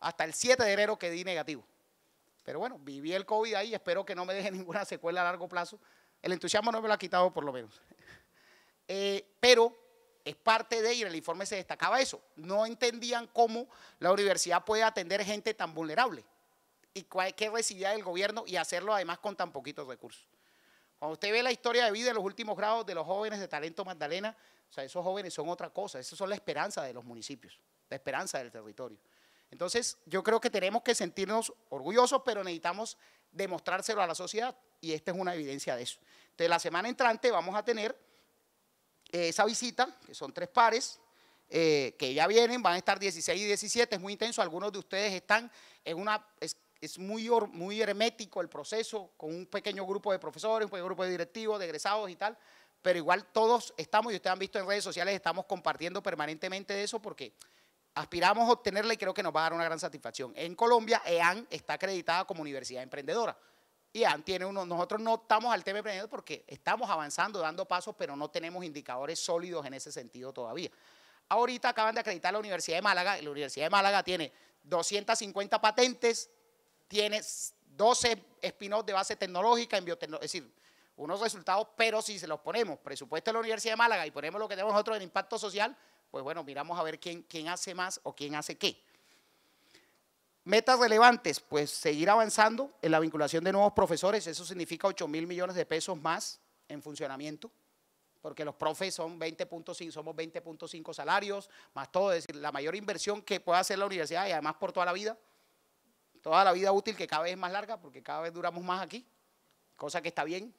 hasta el 7 de enero que di negativo. Pero bueno, viví el COVID ahí y espero que no me deje ninguna secuela a largo plazo. El entusiasmo no me lo ha quitado por lo menos. Eh, pero es parte de, y en el informe se destacaba eso, no entendían cómo la universidad puede atender gente tan vulnerable y qué recibía del gobierno y hacerlo además con tan poquitos recursos. Cuando usted ve la historia de vida de los últimos grados de los jóvenes de Talento Magdalena, o sea, esos jóvenes son otra cosa, esos son la esperanza de los municipios, la esperanza del territorio. Entonces, yo creo que tenemos que sentirnos orgullosos, pero necesitamos demostrárselo a la sociedad y esta es una evidencia de eso. Entonces, la semana entrante vamos a tener esa visita, que son tres pares, eh, que ya vienen, van a estar 16 y 17, es muy intenso, algunos de ustedes están en una, es, muy, muy hermético el proceso, con un pequeño grupo de profesores, un pequeño grupo de directivos, de egresados y tal, pero igual todos estamos, y ustedes han visto en redes sociales, estamos compartiendo permanentemente de eso porque aspiramos a obtenerla y creo que nos va a dar una gran satisfacción. En Colombia, EAN está acreditada como universidad emprendedora y tiene nosotros no estamos al tema prevención porque estamos avanzando, dando pasos, pero no tenemos indicadores sólidos en ese sentido todavía. Ahorita acaban de acreditar la Universidad de Málaga, la Universidad de Málaga tiene 250 patentes, tiene 12 spin-offs de base tecnológica en biotecnología, es decir, unos resultados, pero si se los ponemos, presupuesto de la Universidad de Málaga y ponemos lo que tenemos nosotros en impacto social, pues bueno, miramos a ver quién, quién hace más o quién hace qué. Metas relevantes, pues seguir avanzando en la vinculación de nuevos profesores, eso significa 8 mil millones de pesos más en funcionamiento, porque los profes son 20.5, somos 20.5 salarios, más todo, es decir, la mayor inversión que puede hacer la universidad y además por toda la vida, toda la vida útil que cada vez es más larga, porque cada vez duramos más aquí, cosa que está bien,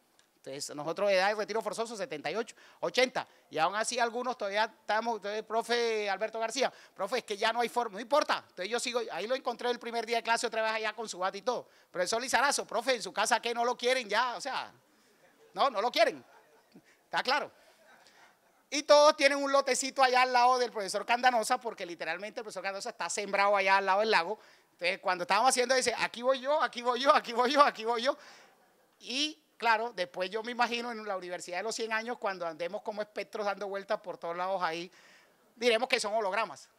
entonces, nosotros edad de retiro forzoso 78, 80. Y aún así algunos todavía estamos, entonces, profe Alberto García, profe, es que ya no hay forma, no importa. Entonces yo sigo, ahí lo encontré el primer día de clase otra vez allá con su bata y todo. Profesor Lizarazo, profe, en su casa que no lo quieren ya, o sea, no, no lo quieren. ¿Está claro? Y todos tienen un lotecito allá al lado del profesor Candanosa, porque literalmente el profesor Candanosa está sembrado allá al lado del lago. Entonces, cuando estábamos haciendo, dice, aquí voy yo, aquí voy yo, aquí voy yo, aquí voy yo. Y Claro, después yo me imagino en la Universidad de los 100 años, cuando andemos como espectros dando vueltas por todos lados ahí, diremos que son hologramas.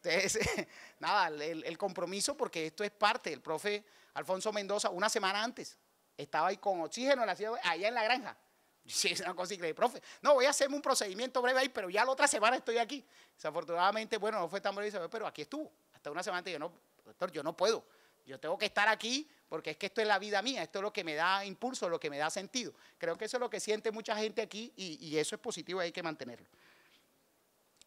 Entonces, nada, el, compromiso, porque esto es parte, el profe Alfonso Mendoza, una semana antes, estaba ahí con oxígeno en la ciudad, allá en la granja. Sí, es una cosa increíble, profe. No, voy a hacerme un procedimiento breve ahí, pero ya la otra semana estoy aquí. Desafortunadamente, bueno, no fue tan breve, pero aquí estuvo. Hasta una semana antes yo no, doctor, yo no puedo. Yo tengo que estar aquí porque es que esto es la vida mía, esto es lo que me da impulso, lo que me da sentido. Creo que eso es lo que siente mucha gente aquí y, eso es positivo y hay que mantenerlo.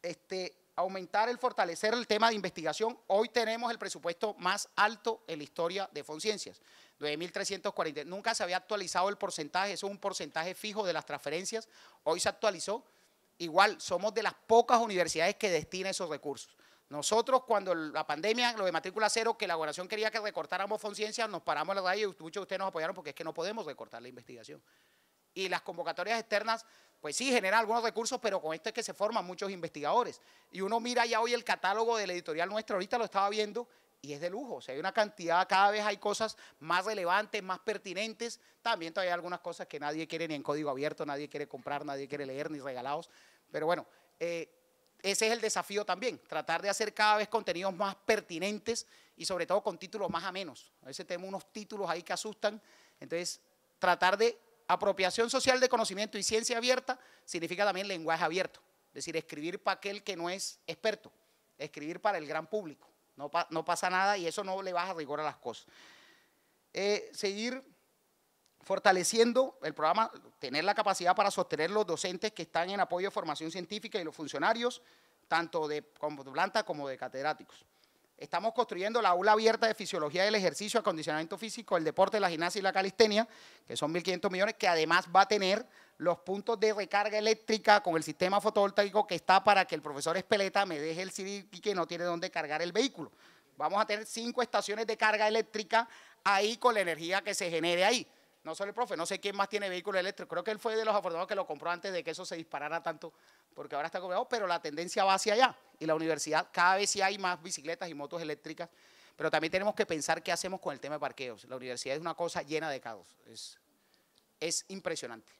Este, aumentar el fortalecer el tema de investigación. Hoy tenemos el presupuesto más alto en la historia de Fonciencias, 9.340. Nunca se había actualizado el porcentaje, eso es un porcentaje fijo de las transferencias. Hoy se actualizó. Igual, somos de las pocas universidades que destina esos recursos. Nosotros cuando la pandemia, lo de matrícula cero, que la gobernación quería que recortáramos Fonciencia, nos paramos la calle y muchos de ustedes nos apoyaron porque es que no podemos recortar la investigación. Y las convocatorias externas, pues sí, generan algunos recursos, pero con esto es que se forman muchos investigadores. Y uno mira ya hoy el catálogo de la editorial nuestra, ahorita lo estaba viendo, y es de lujo. O sea, hay una cantidad, cada vez hay cosas más relevantes, más pertinentes. También todavía hay algunas cosas que nadie quiere ni en código abierto, nadie quiere comprar, nadie quiere leer, ni regalados. Pero bueno, eh, ese es el desafío también, tratar de hacer cada vez contenidos más pertinentes y sobre todo con títulos más amenos. A veces tenemos unos títulos ahí que asustan, entonces tratar de apropiación social de conocimiento y ciencia abierta significa también lenguaje abierto, es decir, escribir para aquel que no es experto, escribir para el gran público, no, pasa nada y eso no le baja rigor a las cosas. Eh, seguir fortaleciendo el programa, tener la capacidad para sostener los docentes que están en apoyo de formación científica y los funcionarios, tanto de, planta como de catedráticos. Estamos construyendo la aula abierta de fisiología del ejercicio, acondicionamiento físico, el deporte, la gimnasia y la calistenia, que son 1.500 millones, que además va a tener los puntos de recarga eléctrica con el sistema fotovoltaico que está para que el profesor Espeleta me deje el CD y que no tiene dónde cargar el vehículo. Vamos a tener cinco estaciones de carga eléctrica ahí con la energía que se genere ahí no solo el profe, no sé quién más tiene vehículo eléctrico. Creo que él fue de los afortunados que lo compró antes de que eso se disparara tanto, porque ahora está cobrado, pero la tendencia va hacia allá. Y la universidad, cada vez sí hay más bicicletas y motos eléctricas, pero también tenemos que pensar qué hacemos con el tema de parqueos. La universidad es una cosa llena de caos. Es, es impresionante.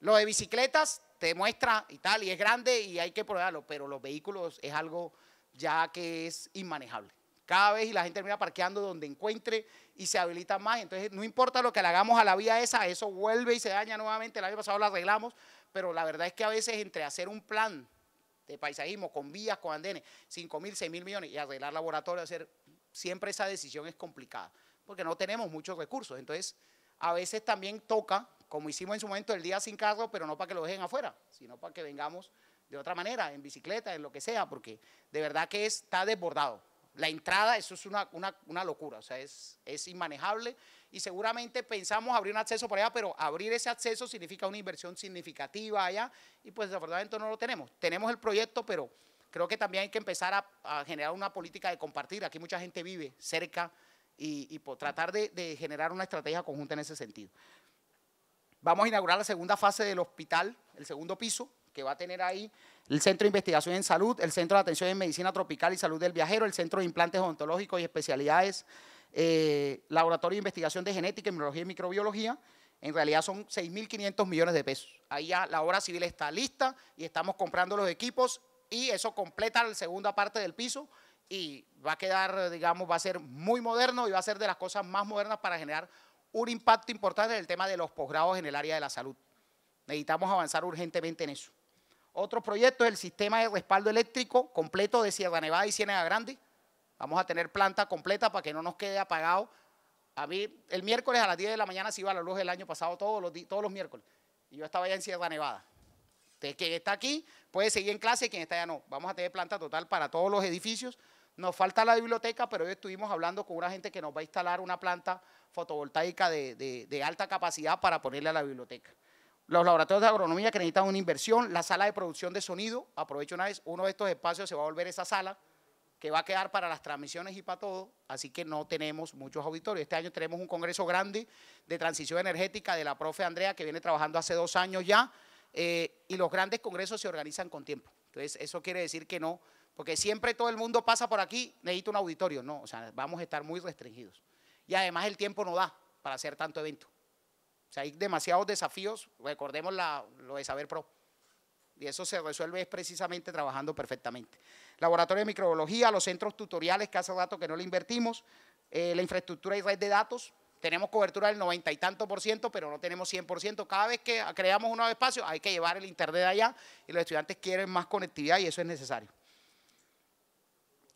Lo de bicicletas te muestra y tal, y es grande y hay que probarlo, pero los vehículos es algo ya que es inmanejable. Cada vez y la gente termina parqueando donde encuentre y se habilita más. Entonces, no importa lo que le hagamos a la vía esa, eso vuelve y se daña nuevamente. El año pasado lo arreglamos, pero la verdad es que a veces entre hacer un plan de paisajismo con vías, con andenes, 5 mil, 6 mil millones y arreglar laboratorios, hacer, siempre esa decisión es complicada porque no tenemos muchos recursos. Entonces, a veces también toca, como hicimos en su momento el día sin carro, pero no para que lo dejen afuera, sino para que vengamos de otra manera, en bicicleta, en lo que sea, porque de verdad que está desbordado. La entrada, eso es una, una, locura, o sea, es, es inmanejable y seguramente pensamos abrir un acceso por allá, pero abrir ese acceso significa una inversión significativa allá y pues desafortunadamente no lo tenemos. Tenemos el proyecto, pero creo que también hay que empezar a, generar una política de compartir. Aquí mucha gente vive cerca y, y por tratar de, de generar una estrategia conjunta en ese sentido. Vamos a inaugurar la segunda fase del hospital, el segundo piso, que va a tener ahí el Centro de Investigación en Salud, el Centro de Atención en Medicina Tropical y Salud del Viajero, el Centro de Implantes Odontológicos y Especialidades, eh, Laboratorio de Investigación de Genética, Inmunología y Microbiología. En realidad son 6.500 millones de pesos. Ahí ya la obra civil está lista y estamos comprando los equipos y eso completa la segunda parte del piso y va a quedar, digamos, va a ser muy moderno y va a ser de las cosas más modernas para generar un impacto importante en el tema de los posgrados en el área de la salud. Necesitamos avanzar urgentemente en eso. Otro proyecto es el sistema de respaldo eléctrico completo de Sierra Nevada y Ciénaga Grande. Vamos a tener planta completa para que no nos quede apagado. A mí, el miércoles a las 10 de la mañana se iba a la luz el año pasado, todos los, todos los miércoles. Y yo estaba allá en Sierra Nevada. Entonces, quien está aquí puede seguir en clase y quien está allá no. Vamos a tener planta total para todos los edificios. Nos falta la biblioteca, pero hoy estuvimos hablando con una gente que nos va a instalar una planta fotovoltaica de alta capacidad para ponerle a la biblioteca. Los laboratorios de agronomía que necesitan una inversión, la sala de producción de sonido, aprovecho una vez, uno de estos espacios se va a volver esa sala que va a quedar para las transmisiones y para todo, así que no tenemos muchos auditorios. Este año tenemos un congreso grande de transición energética de la profe Andrea, que viene trabajando hace dos años ya, eh, y los grandes congresos se organizan con tiempo. Entonces, eso quiere decir que no, porque siempre todo el mundo pasa por aquí, necesita un auditorio, no, o sea, vamos a estar muy restringidos. Y además el tiempo no da para hacer tanto evento. O hay demasiados desafíos, recordemos la, lo de Saber Pro. Y eso se resuelve precisamente trabajando perfectamente. Laboratorio de microbiología, los centros tutoriales que hace rato que no le invertimos, eh, la infraestructura y red de datos. Tenemos cobertura del noventa y tanto por ciento, pero no tenemos 100 por ciento. Cada vez que creamos un nuevo espacio, hay que llevar el internet allá y los estudiantes quieren más conectividad y eso es necesario.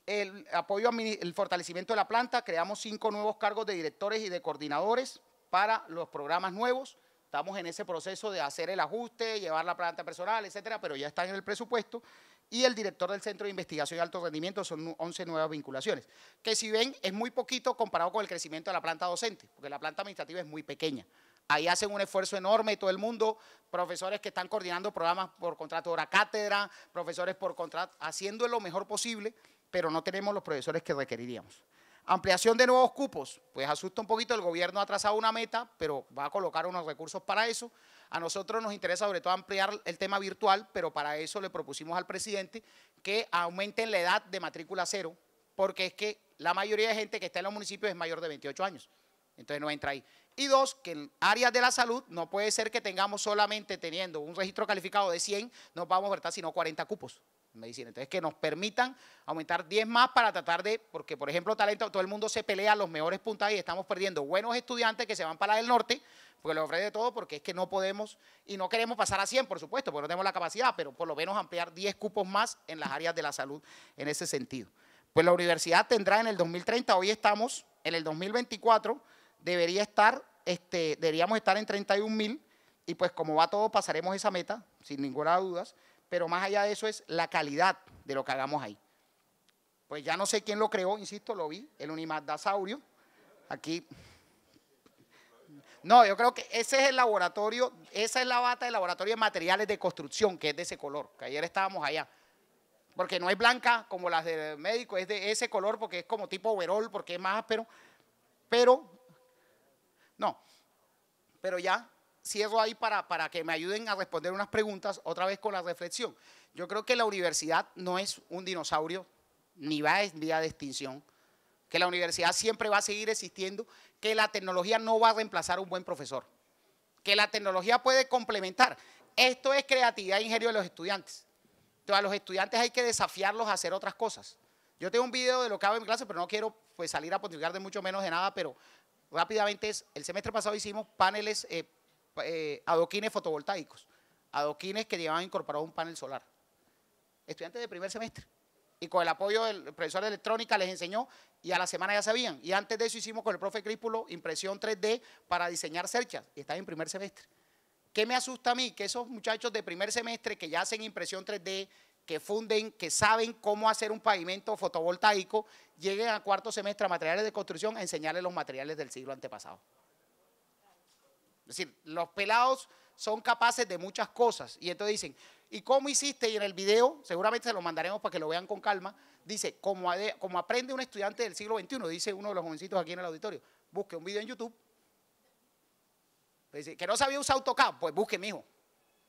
El apoyo, el fortalecimiento de la planta, creamos cinco nuevos cargos de directores y de coordinadores para los programas nuevos. Estamos en ese proceso de hacer el ajuste, llevar la planta personal, etcétera, pero ya está en el presupuesto. Y el director del Centro de Investigación y Alto Rendimiento son 11 nuevas vinculaciones, que si ven es muy poquito comparado con el crecimiento de la planta docente, porque la planta administrativa es muy pequeña. Ahí hacen un esfuerzo enorme todo el mundo, profesores que están coordinando programas por contrato de hora cátedra, profesores por contrato, haciendo lo mejor posible, pero no tenemos los profesores que requeriríamos. Ampliación de nuevos cupos, pues asusta un poquito, el gobierno ha trazado una meta, pero va a colocar unos recursos para eso. A nosotros nos interesa sobre todo ampliar el tema virtual, pero para eso le propusimos al presidente que aumenten la edad de matrícula cero, porque es que la mayoría de gente que está en los municipios es mayor de 28 años, entonces no entra ahí. Y dos, que en áreas de la salud no puede ser que tengamos solamente teniendo un registro calificado de 100, nos vamos a ofertar sino 40 cupos medicina. Entonces, que nos permitan aumentar 10 más para tratar de, porque por ejemplo, talento, todo el mundo se pelea los mejores puntajes y estamos perdiendo buenos estudiantes que se van para el norte, porque les ofrece todo, porque es que no podemos y no queremos pasar a 100, por supuesto, porque no tenemos la capacidad, pero por lo menos ampliar 10 cupos más en las áreas de la salud en ese sentido. Pues la universidad tendrá en el 2030, hoy estamos en el 2024, debería estar, este, deberíamos estar en 31 mil y pues como va todo pasaremos esa meta, sin ninguna duda pero más allá de eso es la calidad de lo que hagamos ahí. Pues ya no sé quién lo creó, insisto, lo vi, el Unimadasaurio. Aquí. No, yo creo que ese es el laboratorio, esa es la bata del laboratorio de materiales de construcción, que es de ese color, que ayer estábamos allá. Porque no es blanca como las del médico, es de ese color porque es como tipo overol, porque es más pero, Pero, no, pero ya cierro ahí para, para que me ayuden a responder unas preguntas otra vez con la reflexión. Yo creo que la universidad no es un dinosaurio, ni va en vía de extinción, que la universidad siempre va a seguir existiendo, que la tecnología no va a reemplazar a un buen profesor, que la tecnología puede complementar. Esto es creatividad e ingenio de los estudiantes. Entonces, a los estudiantes hay que desafiarlos a hacer otras cosas. Yo tengo un video de lo que hago en clase, pero no quiero pues, salir a pontificar de mucho menos de nada, pero rápidamente es, el semestre pasado hicimos paneles... Eh, eh, adoquines fotovoltaicos, adoquines que llevaban incorporado un panel solar. Estudiantes de primer semestre. Y con el apoyo del profesor de electrónica les enseñó y a la semana ya sabían. Y antes de eso hicimos con el profe Crípulo impresión 3D para diseñar cerchas. Y están en primer semestre. ¿Qué me asusta a mí? Que esos muchachos de primer semestre que ya hacen impresión 3D, que funden, que saben cómo hacer un pavimento fotovoltaico, lleguen a cuarto semestre a materiales de construcción a enseñarles los materiales del siglo antepasado. Es decir, los pelados son capaces de muchas cosas. Y entonces dicen, ¿y cómo hiciste? Y en el video, seguramente se lo mandaremos para que lo vean con calma, dice, como, aprende un estudiante del siglo XXI, dice uno de los jovencitos aquí en el auditorio, busque un video en YouTube. Dice, que no sabía usar AutoCAD, pues busque, mijo.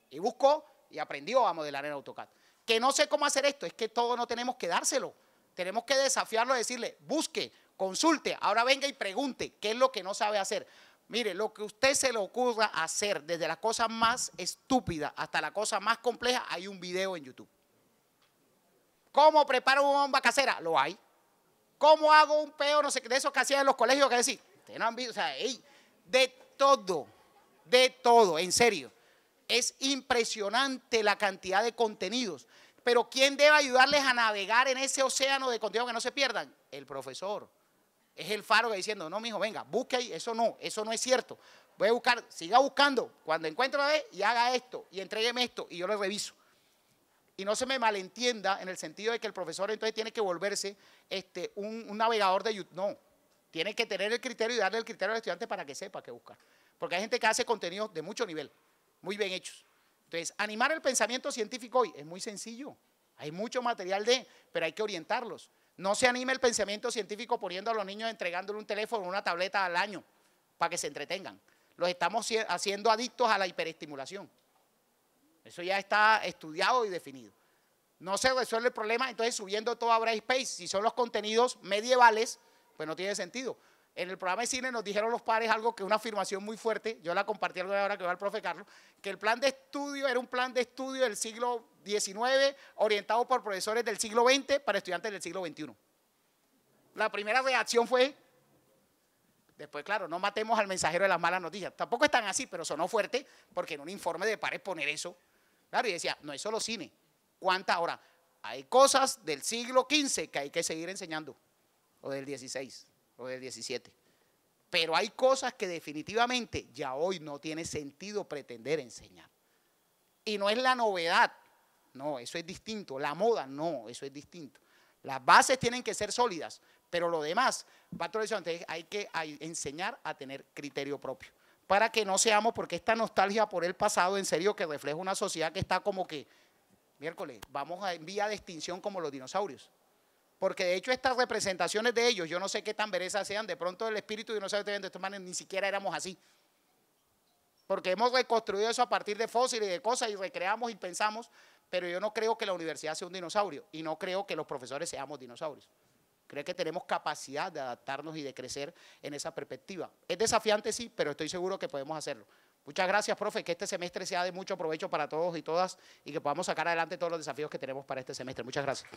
Y buscó y aprendió a modelar en AutoCAD. Que no sé cómo hacer esto, es que todo no tenemos que dárselo. Tenemos que desafiarlo, y decirle, busque, consulte, ahora venga y pregunte qué es lo que no sabe hacer. Mire, lo que usted se le ocurra hacer, desde la cosa más estúpida hasta la cosa más compleja, hay un video en YouTube. ¿Cómo preparo una bomba casera? Lo hay. ¿Cómo hago un peo, no sé, de esos que hacían en los colegios que decir? no han visto, o sea, de todo, de todo, en serio. Es impresionante la cantidad de contenidos. Pero ¿quién debe ayudarles a navegar en ese océano de contenido que no se pierdan? El profesor. Es el faro que diciendo, no, mijo, venga, busque ahí, eso no, eso no es cierto. Voy a buscar, siga buscando, cuando encuentre la vez y haga esto y entrégueme esto y yo lo reviso. Y no se me malentienda en el sentido de que el profesor entonces tiene que volverse este, un, navegador de YouTube. No, tiene que tener el criterio y darle el criterio al estudiante para que sepa qué buscar. Porque hay gente que hace contenido de mucho nivel, muy bien hechos. Entonces, animar el pensamiento científico hoy es muy sencillo. Hay mucho material de, pero hay que orientarlos. No se anime el pensamiento científico poniendo a los niños entregándole un teléfono, o una tableta al año para que se entretengan. Los estamos haciendo adictos a la hiperestimulación. Eso ya está estudiado y definido. No se resuelve el problema, entonces subiendo todo a Space Si son los contenidos medievales, pues no tiene sentido. En el programa de cine nos dijeron los pares algo que es una afirmación muy fuerte, yo la compartí de ahora que va el profe Carlos, que el plan de estudio era un plan de estudio del siglo XIX orientado por profesores del siglo XX para estudiantes del siglo XXI. La primera reacción fue, después claro, no matemos al mensajero de las malas noticias. Tampoco están así, pero sonó fuerte porque en un informe de pares poner eso. Claro, y decía, no es solo cine, ¿cuánta hora? Hay cosas del siglo XV que hay que seguir enseñando, o del XVI del 17. Pero hay cosas que definitivamente ya hoy no tiene sentido pretender enseñar. Y no es la novedad, no, eso es distinto. La moda, no, eso es distinto. Las bases tienen que ser sólidas, pero lo demás, antes hay que enseñar a tener criterio propio. Para que no seamos, porque esta nostalgia por el pasado, en serio, que refleja una sociedad que está como que, miércoles, vamos en vía de extinción como los dinosaurios porque de hecho estas representaciones de ellos, yo no sé qué tan berezas sean, de pronto el espíritu de no sabe de estos manes ni siquiera éramos así. Porque hemos reconstruido eso a partir de fósiles y de cosas y recreamos y pensamos, pero yo no creo que la universidad sea un dinosaurio y no creo que los profesores seamos dinosaurios. Creo que tenemos capacidad de adaptarnos y de crecer en esa perspectiva. Es desafiante, sí, pero estoy seguro que podemos hacerlo. Muchas gracias, profe, que este semestre sea de mucho provecho para todos y todas y que podamos sacar adelante todos los desafíos que tenemos para este semestre. Muchas gracias.